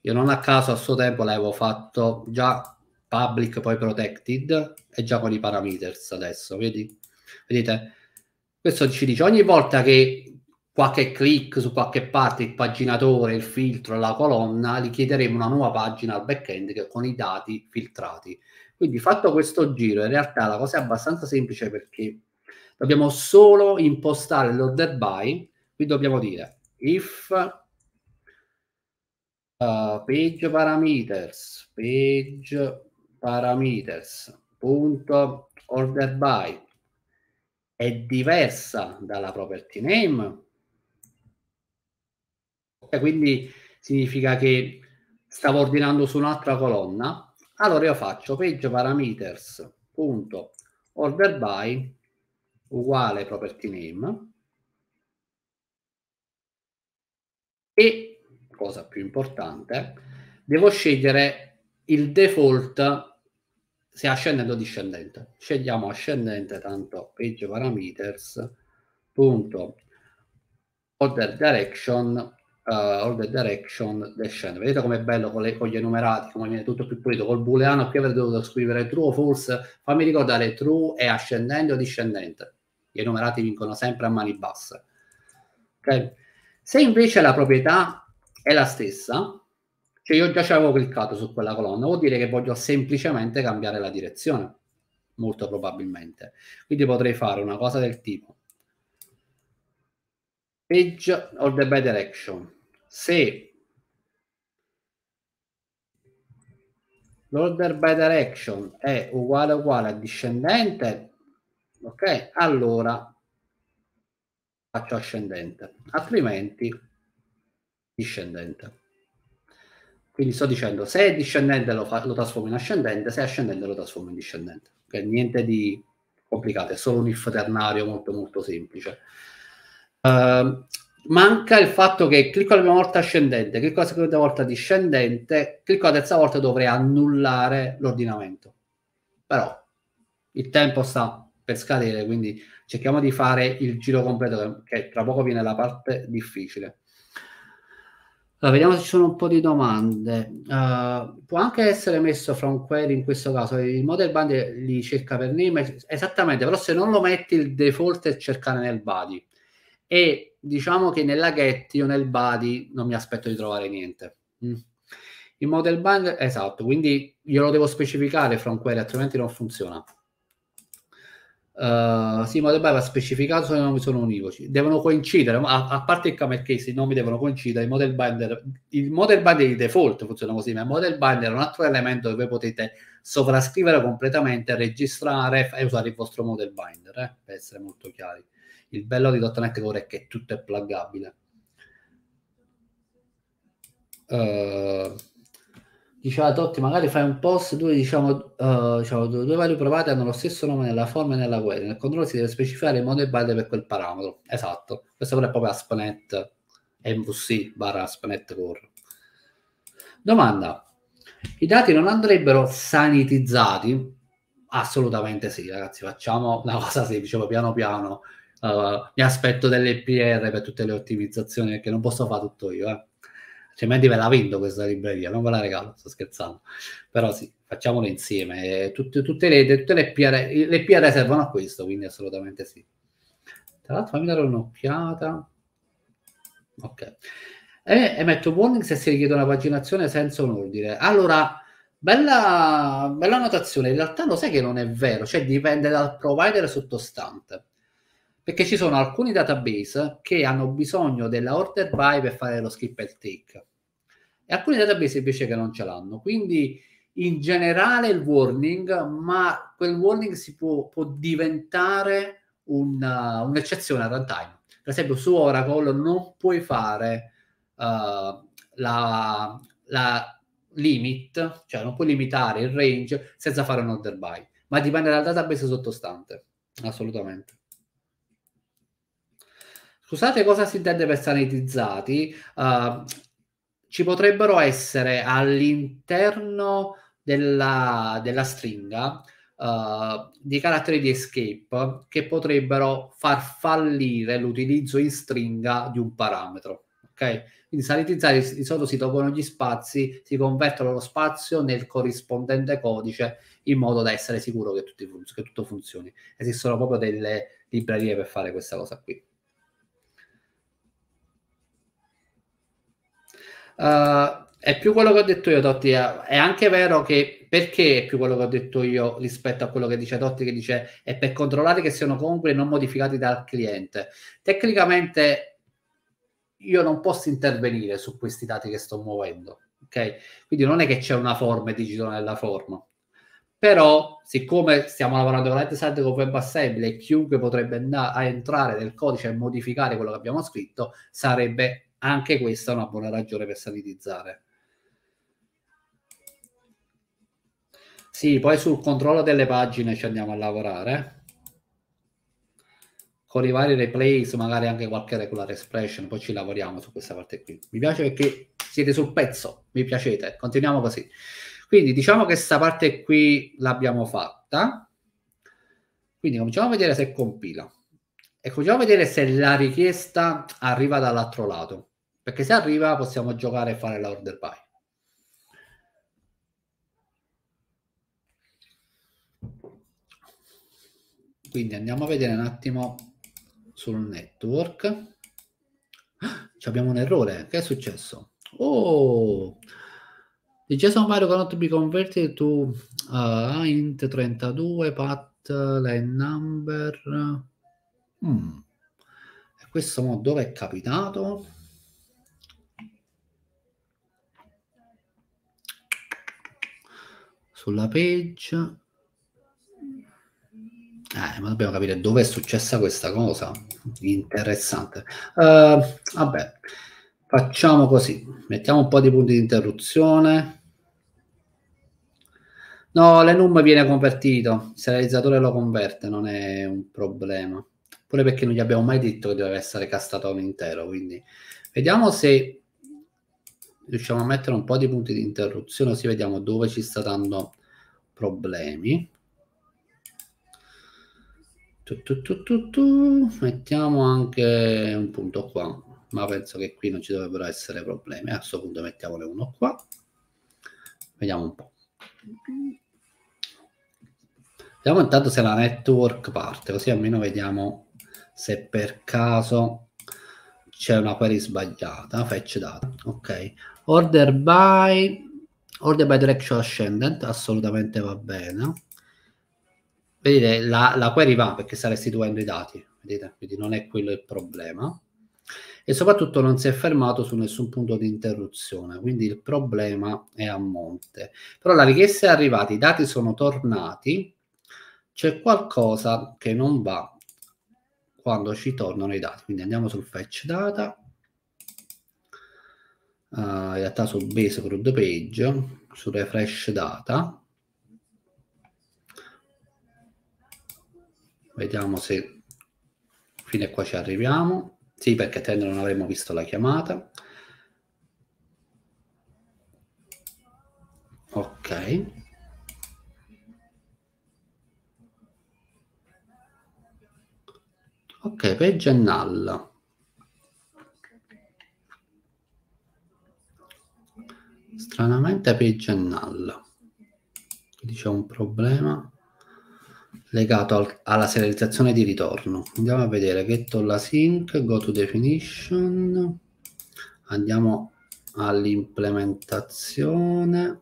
A: Io non a caso a suo tempo l'avevo fatto già public poi protected è già con i parameters adesso, vedi? Vedete? Questo ci dice ogni volta che qualche click su qualche parte, il paginatore, il filtro, la colonna, gli chiederemo una nuova pagina al backend che con i dati filtrati. Quindi fatto questo giro, in realtà la cosa è abbastanza semplice perché dobbiamo solo impostare l'order by, qui dobbiamo dire if uh, page parameters, page parameters.order è diversa dalla property name e quindi significa che stavo ordinando su un'altra colonna allora io faccio page parameters.order uguale property name e cosa più importante devo scegliere il default se ascendente o discendente. Scegliamo ascendente, tanto page parameters punto order direction uh, order direction descende. Vedete com'è bello con, le, con gli enumerati, come viene tutto più pulito col booleano, qui avrei dovuto scrivere true o false. Fammi ricordare true è ascendente o discendente. Gli enumerati vincono sempre a mani basse. Okay? Se invece la proprietà è la stessa, cioè io già ci avevo cliccato su quella colonna, vuol dire che voglio semplicemente cambiare la direzione, molto probabilmente. Quindi potrei fare una cosa del tipo page or the by direction. Se l'order by direction è uguale uguale a discendente, ok, allora faccio ascendente, altrimenti discendente. Quindi sto dicendo, se è discendente lo, fa, lo trasformo in ascendente, se è ascendente lo trasformo in discendente. Okay? Niente di complicato, è solo un if ternario molto molto semplice. Uh, manca il fatto che clicco la prima volta ascendente, clicco la seconda volta discendente, clicco la terza volta dovrei annullare l'ordinamento. Però il tempo sta per scadere, quindi cerchiamo di fare il giro completo, che tra poco viene la parte difficile. Allora, vediamo se ci sono un po' di domande. Uh, può anche essere messo fra un query in questo caso, il model band li cerca per name, esattamente, però se non lo metti il default è cercare nel body. E diciamo che nella get io nel body non mi aspetto di trovare niente. Mm. Il model band, esatto, quindi io lo devo specificare fra un query, altrimenti non funziona. Uh, Simo De Bava ha specificato se i nomi sono univoci, devono coincidere, a, a parte il camel case, i nomi devono coincidere. Il model binder, il model binder di default funziona così, ma il model binder è un altro elemento che voi potete sovrascrivere completamente, registrare e usare il vostro model binder, eh, per essere molto chiari. Il bello di .NET Core è che tutto è pluggabile. Uh, diceva Totti, magari fai un post dove diciamo, uh, diciamo, due value provate hanno lo stesso nome nella forma e nella query. Nel controllo si deve specificare il modo e base per quel parametro. Esatto, questo però è proprio ASP.NET MVC barra ASP.NET Core. Domanda, i dati non andrebbero sanitizzati? Assolutamente sì, ragazzi, facciamo una cosa semplice, piano piano. Uh, mi aspetto delle PR per tutte le ottimizzazioni perché non posso fare tutto io, eh cioè, altrimenti me la vendo questa libreria, non ve la regalo, sto scherzando. Però sì, facciamolo insieme. Tutte, tutte, le, tutte le, PR, le PR servono a questo, quindi assolutamente sì. Tra l'altro fammi dare un'occhiata. Ok. E, emetto warning se si richiede una paginazione senza un ordine. Allora, bella, bella notazione. In realtà lo sai che non è vero, cioè dipende dal provider sottostante perché ci sono alcuni database che hanno bisogno della order by per fare lo skip and take e alcuni database invece che non ce l'hanno. Quindi in generale il warning, ma quel warning si può, può diventare una, uh, un'eccezione al runtime. Per esempio su Oracle non puoi fare uh, la, la limit, cioè non puoi limitare il range senza fare un order by, ma dipende dal database sottostante, assolutamente. Scusate cosa si intende per sanitizzati. Uh, ci potrebbero essere all'interno della, della stringa uh, ehm, dei caratteri di escape che potrebbero far fallire l'utilizzo in stringa di un parametro. Okay? Quindi sanitizzati di solito si tolgono gli spazi, si convertono lo spazio nel corrispondente codice in modo da essere sicuro che, tutti, che tutto funzioni. Esistono proprio delle librerie per fare questa cosa qui. Uh, è più quello che ho detto io, Totti. Eh. È anche vero che perché è più quello che ho detto io rispetto a quello che dice Totti, che dice è per controllare che siano compri non modificati dal cliente. Tecnicamente io non posso intervenire su questi dati che sto muovendo, ok? Quindi non è che c'è una forma e digito nella forma. Però, siccome stiamo lavorando con l'Edside con WebAssembly e chiunque potrebbe andare a entrare nel codice e modificare quello che abbiamo scritto, sarebbe anche questa è una buona ragione per sanitizzare. Sì, poi sul controllo delle pagine ci andiamo a lavorare. Con i vari replays, magari anche qualche regular expression, poi ci lavoriamo su questa parte qui. Mi piace perché siete sul pezzo, mi piacete, continuiamo così. Quindi diciamo che questa parte qui l'abbiamo fatta. Quindi cominciamo a vedere se compila e cominciamo a vedere se la richiesta arriva dall'altro lato. Perché se arriva possiamo giocare e fare la order buy. Quindi andiamo a vedere un attimo sul network. Ah, abbiamo un errore. Che è successo? Oh! Di Jason Mario cannot be converted to uh, int 32 pat line number. Mm. E questo mo dove è capitato? sulla peggio. Eh, ma dobbiamo capire dove è successa questa cosa. Interessante. Uh, vabbè, facciamo così. Mettiamo un po' di punti di interruzione. No, l'enum viene convertito. Se realizzatore lo converte, non è un problema. Pure perché non gli abbiamo mai detto che doveva essere castato intero. Quindi vediamo se riusciamo a mettere un po' di punti di interruzione così vediamo dove ci sta dando problemi. Tu, tu, tu, mettiamo anche un punto qua, ma penso che qui non ci dovrebbero essere problemi. A questo punto mettiamone uno qua. Vediamo un po'. Vediamo intanto se la network parte, così almeno vediamo se per caso c'è una query sbagliata, fetch data, ok. Order by, order by direction ascendant, assolutamente va bene. Vedete, la, la query va perché sta restituendo i dati, vedete? Quindi non è quello il problema. E soprattutto non si è fermato su nessun punto di interruzione, quindi il problema è a monte. Però la richiesta è arrivata, i dati sono tornati, c'è qualcosa che non va quando ci tornano i dati. Quindi andiamo sul fetch data uh, in realtà su base crude page, su refresh data. Vediamo se fino a qua ci arriviamo. Sì, perché attendo non avremmo visto la chiamata. Ok. Ok, page null. stranamente page è null quindi c'è un problema legato al, alla serializzazione di ritorno andiamo a vedere get all sync go to definition andiamo all'implementazione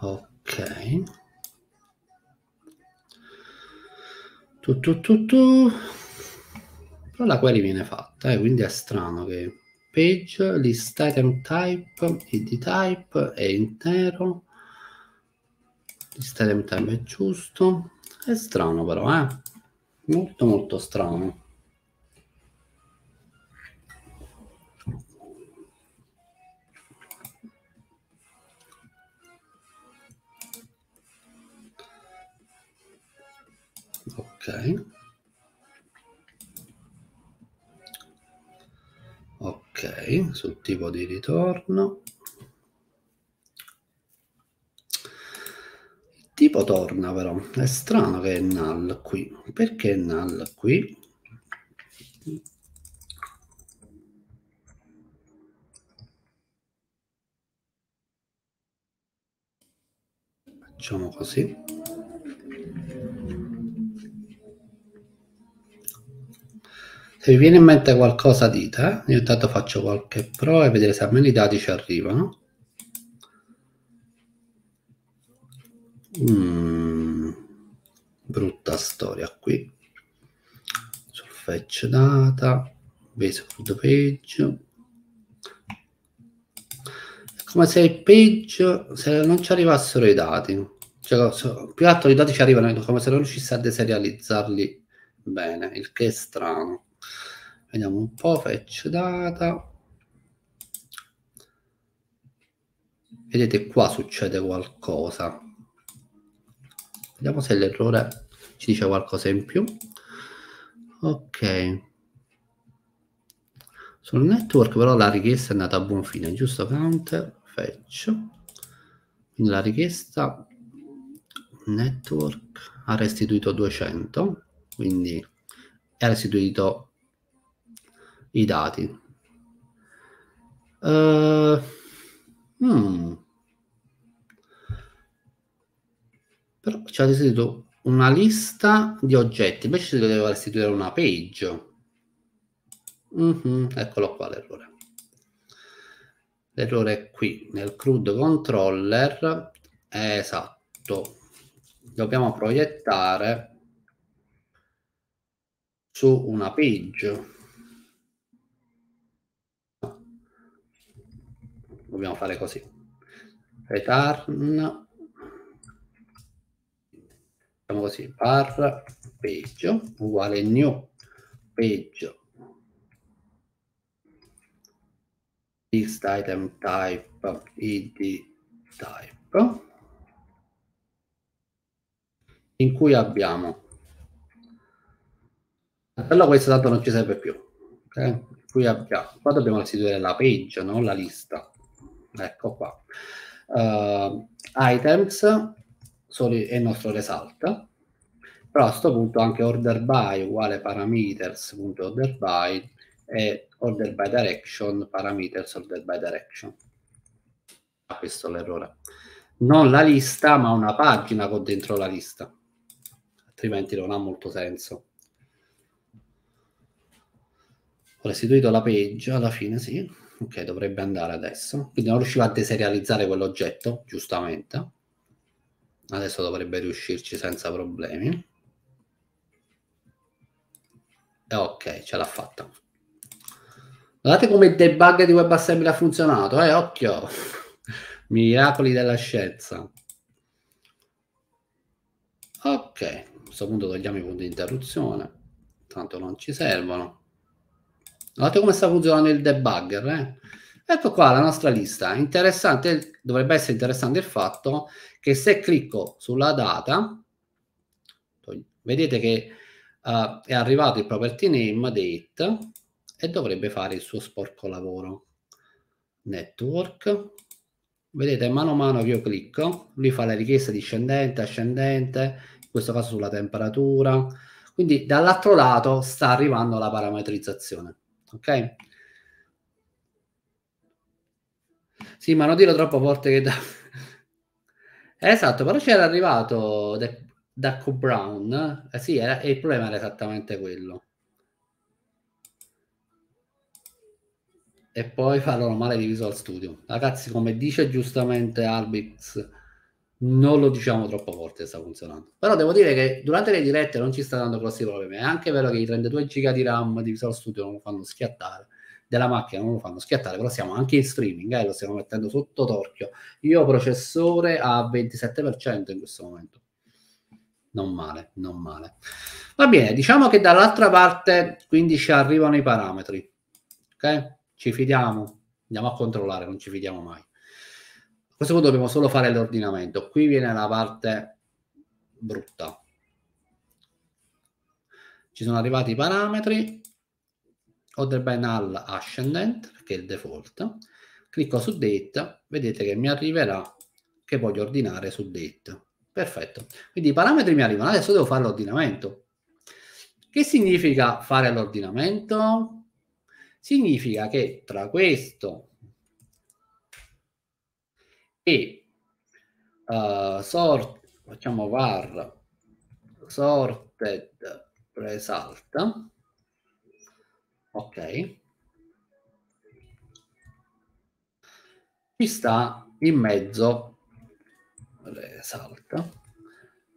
A: ok tu tu tu tu però la query viene fatta e eh, quindi è strano che page, list item type, id type è intero, list item type è giusto, è strano però, eh? molto molto strano. Ok. ok, sul tipo di ritorno. Il tipo torna però, è strano che è null qui, perché è null qui? Facciamo così. se vi viene in mente qualcosa dite, io intanto faccio qualche prova e vedere se almeno i dati ci arrivano. Mm, brutta storia qui. Sul fetch data, visual page. È come se il page, se non ci arrivassero i dati. Cioè, più alto i dati ci arrivano come se non riuscisse a deserializzarli bene, il che è strano vediamo un po' fetch data vedete qua succede qualcosa vediamo se l'errore ci dice qualcosa in più ok sul network però la richiesta è andata a buon fine giusto counter fetch quindi la richiesta network ha restituito 200 quindi ha restituito i dati. Uh, hmm. Però ci ha restituito una lista di oggetti, invece si doveva restituire una page. Mm-hmm, eccolo qua l'errore. L'errore è qui, nel CRUD controller. Esatto. Dobbiamo proiettare su una page dobbiamo fare così. Return, diciamo così, par page uguale new page list item type id type in cui abbiamo allora questo tanto non ci serve più okay? qui abbiamo qua dobbiamo restituire la page non la lista ecco qua. Uh, items solo il nostro result però a questo punto anche order by uguale parameters.order by e order by direction parameters order by direction ah, questo è l'errore non la lista ma una pagina con dentro la lista altrimenti non ha molto senso ho restituito la page alla fine sì ok, dovrebbe andare adesso. Quindi non riusciva a deserializzare quell'oggetto, giustamente. Adesso dovrebbe riuscirci senza problemi. E eh, ok, ce l'ha fatta. Guardate come il debug di WebAssembly ha funzionato, eh, occhio! Miracoli della scienza. Ok, a questo punto togliamo i punti di interruzione, tanto non ci servono. Guardate come sta funzionando il debugger. Eh? Ecco qua la nostra lista. Interessante, dovrebbe essere interessante il fatto che se clicco sulla data, vedete che uh, è arrivato il property name date e dovrebbe fare il suo sporco lavoro. Network. Vedete, mano a mano che io clicco, lui fa la richiesta discendente, ascendente, in questo caso sulla temperatura. Quindi dall'altro lato sta arrivando la parametrizzazione ok? Sì, ma non dirlo troppo forte che da... esatto, però c'era arrivato Dacco Brown, eh, sì, era... e il problema era esattamente quello. E poi farò male diviso al studio. Ragazzi, come dice giustamente Albix, non lo diciamo troppo forte sta funzionando però devo dire che durante le dirette non ci sta dando grossi problemi è anche vero che i 32 giga di RAM di Visual Studio non lo fanno schiattare della macchina non lo fanno schiattare però siamo anche in streaming e eh, lo stiamo mettendo sotto torchio io processore a 27% in questo momento non male, non male va bene, diciamo che dall'altra parte quindi ci arrivano i parametri ok? ci fidiamo andiamo a controllare, non ci fidiamo mai questo punto dobbiamo solo fare l'ordinamento. Qui viene la parte brutta. Ci sono arrivati i parametri, order by null ascendant, che è il default. Clicco su date, vedete che mi arriverà che voglio ordinare su date. Perfetto. Quindi i parametri mi arrivano, adesso devo fare l'ordinamento. Che significa fare l'ordinamento? Significa che tra questo e uh, sort, facciamo var sorted result ok ci sta in mezzo result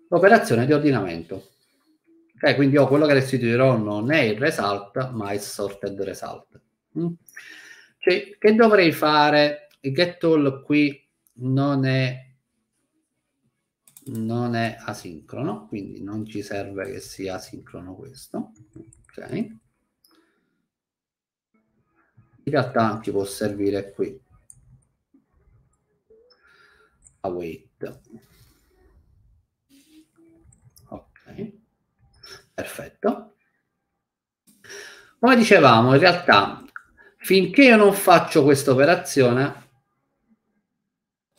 A: l'operazione di ordinamento ok quindi io quello che restituirò non è il result ma il sorted result mm. cioè, che dovrei fare il get all qui non è non è asincrono, quindi non ci serve che sia asincrono questo. Okay. In realtà ci può servire qui await. Ok, perfetto. Come dicevamo, in realtà finché io non faccio questa operazione,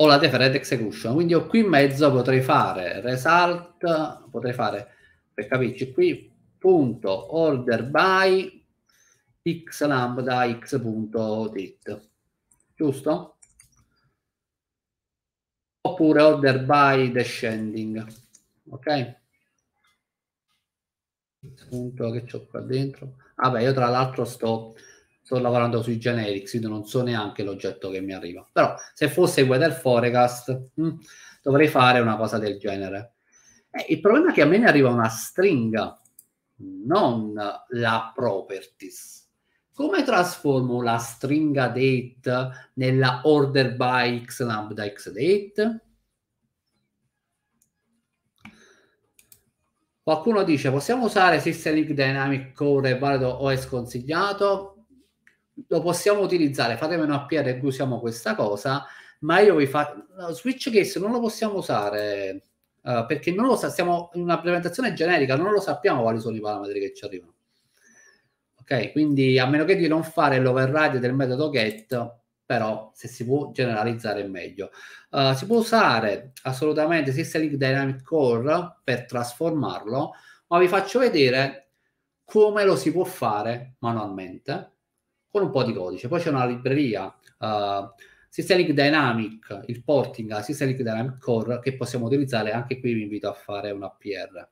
A: ho la deferred execution, quindi io qui in mezzo potrei fare result, potrei fare, per capirci, qui punto order by x lambda x punto x.date, giusto? Oppure order by descending, ok? Punto che c'ho qua dentro. Vabbè, io tra l'altro sto sto lavorando sui generics, io non so neanche l'oggetto che mi arriva. Però se fosse weather forecast, mh, mm, dovrei fare una cosa del genere. Eh, il problema è che a me ne arriva una stringa, non la properties. Come trasformo la stringa date nella order by x lambda x date? Qualcuno dice, possiamo usare Systemic Dynamic Core, è valido o è sconsigliato? lo possiamo utilizzare, fatemelo una PR e usiamo questa cosa, ma io vi faccio... switch case non lo possiamo usare, uh, perché non lo sa, siamo in una implementazione generica, non lo sappiamo quali sono i parametri che ci arrivano. Ok, quindi a meno che di non fare l'override del metodo get, però se si può generalizzare è meglio. Uh, si può usare assolutamente System Dynamic Core per trasformarlo, ma vi faccio vedere come lo si può fare manualmente con un po' di codice. Poi c'è una libreria uh, Systemic Dynamic, il porting a Systemic Dynamic Core che possiamo utilizzare, anche qui vi invito a fare un APR.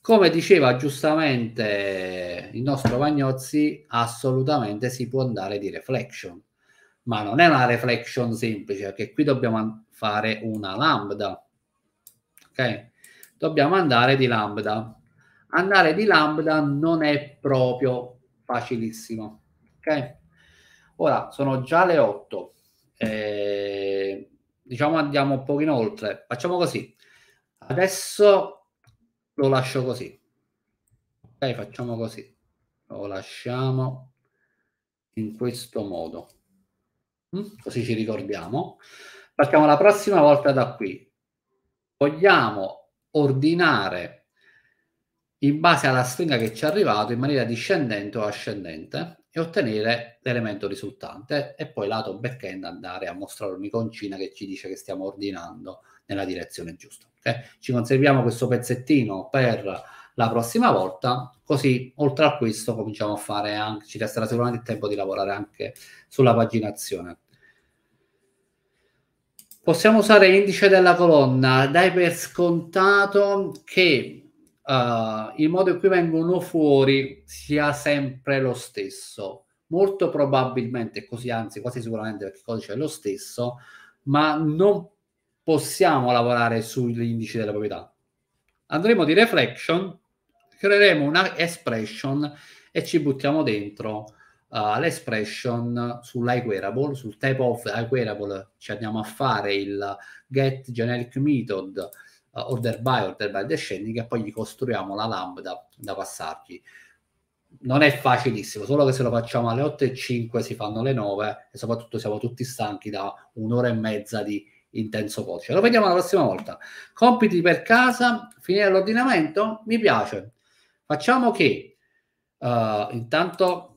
A: Come diceva giustamente il nostro Vagnozzi, assolutamente si può andare di reflection, ma non è una reflection semplice, perché qui dobbiamo fare una lambda, ok? Dobbiamo andare di lambda. Andare di lambda non è proprio facilissimo. Ok? Ora sono già le 8. Eh, diciamo andiamo un pochino oltre. Facciamo così. Adesso lo lascio così. Ok, facciamo così. Lo lasciamo in questo modo. Mm? Così ci ricordiamo. Partiamo la prossima volta da qui. Vogliamo ordinare in base alla stringa che ci è arrivato in maniera discendente o ascendente e ottenere l'elemento risultante e poi lato backend andare a mostrare un'iconcina che ci dice che stiamo ordinando nella direzione giusta. Okay? Ci conserviamo questo pezzettino per la prossima volta, così oltre a questo cominciamo a fare anche, ci resterà sicuramente il tempo di lavorare anche sulla paginazione. Possiamo usare l'indice della colonna, dai per scontato che uh, il modo in cui vengono fuori sia sempre lo stesso. Molto probabilmente così, anzi quasi sicuramente perché il codice è lo stesso, ma non possiamo lavorare sugli indici della proprietà. Andremo di reflection, creeremo una expression e ci buttiamo dentro uh, eh, l'expression sull'iQuerable, sul type of iQuerable ci andiamo a fare il get generic method uh, eh, order by, order by descending e poi gli costruiamo la lambda da passargli. Non è facilissimo, solo che se lo facciamo alle 8.05 si fanno le 9 e soprattutto siamo tutti stanchi da un'ora e mezza di intenso codice. Lo vediamo la prossima volta. Compiti per casa, finire l'ordinamento, mi piace. Facciamo che uh, intanto,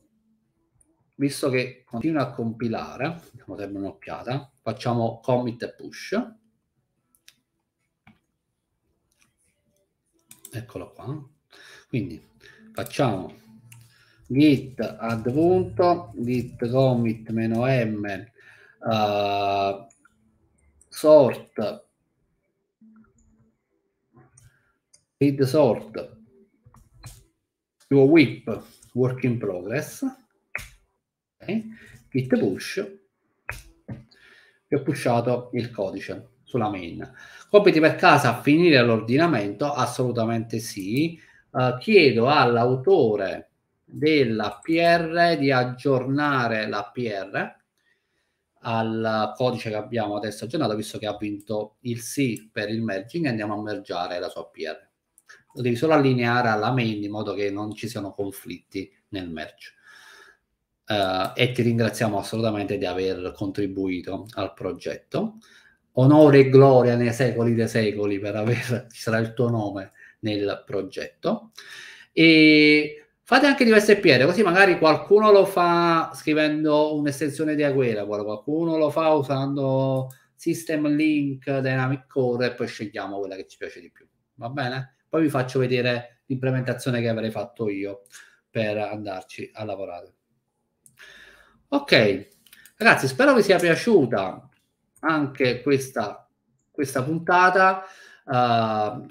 A: visto che continua a compilare, andiamo sempre un'occhiata, facciamo commit e push eccolo qua quindi facciamo git add punto git commit meno m uh, sort read sort più whip work in progress okay. git push e ho pushato il codice sulla main. Compiti per casa, finire l'ordinamento? Assolutamente sì. Uh, chiedo all'autore della PR di aggiornare la PR al codice che abbiamo adesso aggiornato, visto che ha vinto il sì per il merging, andiamo a mergiare la sua PR. Lo devi solo allineare alla main in modo che non ci siano conflitti nel merge. Uh, e ti ringraziamo assolutamente di aver contribuito al progetto onore e gloria nei secoli dei secoli per aver, ci sarà il tuo nome nel progetto. E fate anche diverse PR, così magari qualcuno lo fa scrivendo un'estensione di Aguera, qualcuno lo fa usando System Link, Dynamic Core e poi scegliamo quella che ci piace di più, va bene? Poi vi faccio vedere l'implementazione che avrei fatto io per andarci a lavorare. Ok, ragazzi, spero vi sia piaciuta anche questa, questa puntata. Uh,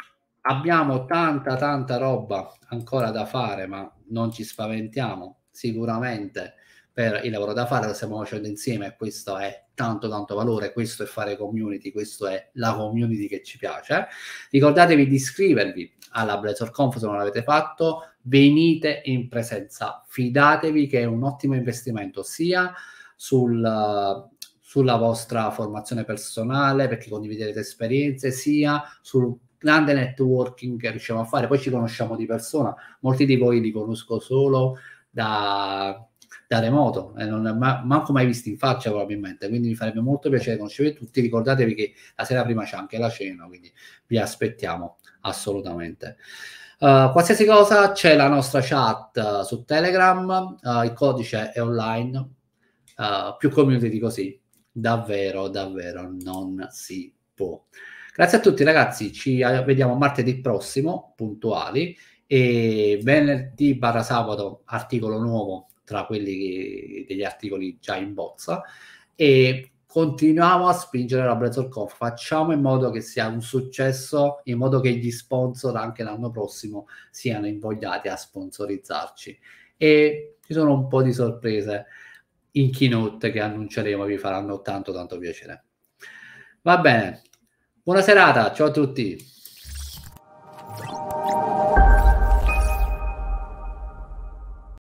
A: abbiamo tanta, tanta roba ancora da fare, ma non ci spaventiamo sicuramente per il lavoro da fare, lo stiamo facendo insieme e questo è tanto tanto valore, questo è fare community, questo è la community che ci piace. Ricordatevi di iscrivervi alla Blazor Conf se non l'avete fatto, venite in presenza, fidatevi che è un ottimo investimento sia sul sulla vostra formazione personale, perché condividerete esperienze, sia sul grande networking che riusciamo a fare. Poi ci conosciamo di persona, molti di voi li conosco solo da, da remoto, e non, ma, manco mai visti in faccia probabilmente, quindi mi farebbe molto piacere conoscere tutti, ricordatevi che la sera prima c'è anche la cena, quindi vi aspettiamo assolutamente. Uh, qualsiasi cosa c'è la nostra chat uh, su Telegram, uh, il codice è online, più community di così davvero, davvero non si può. Grazie a tutti ragazzi, ci eh, vediamo martedì prossimo, puntuali, e venerdì barra sabato articolo nuovo tra quelli degli articoli già in bozza e continuiamo a spingere la BrezzorConf, facciamo in modo che sia un successo, in modo che gli sponsor anche l'anno prossimo siano invogliati a sponsorizzarci. E ci sono un po' di sorprese in keynote che annunceremo vi faranno tanto tanto piacere. Va bene, buona serata, ciao a tutti.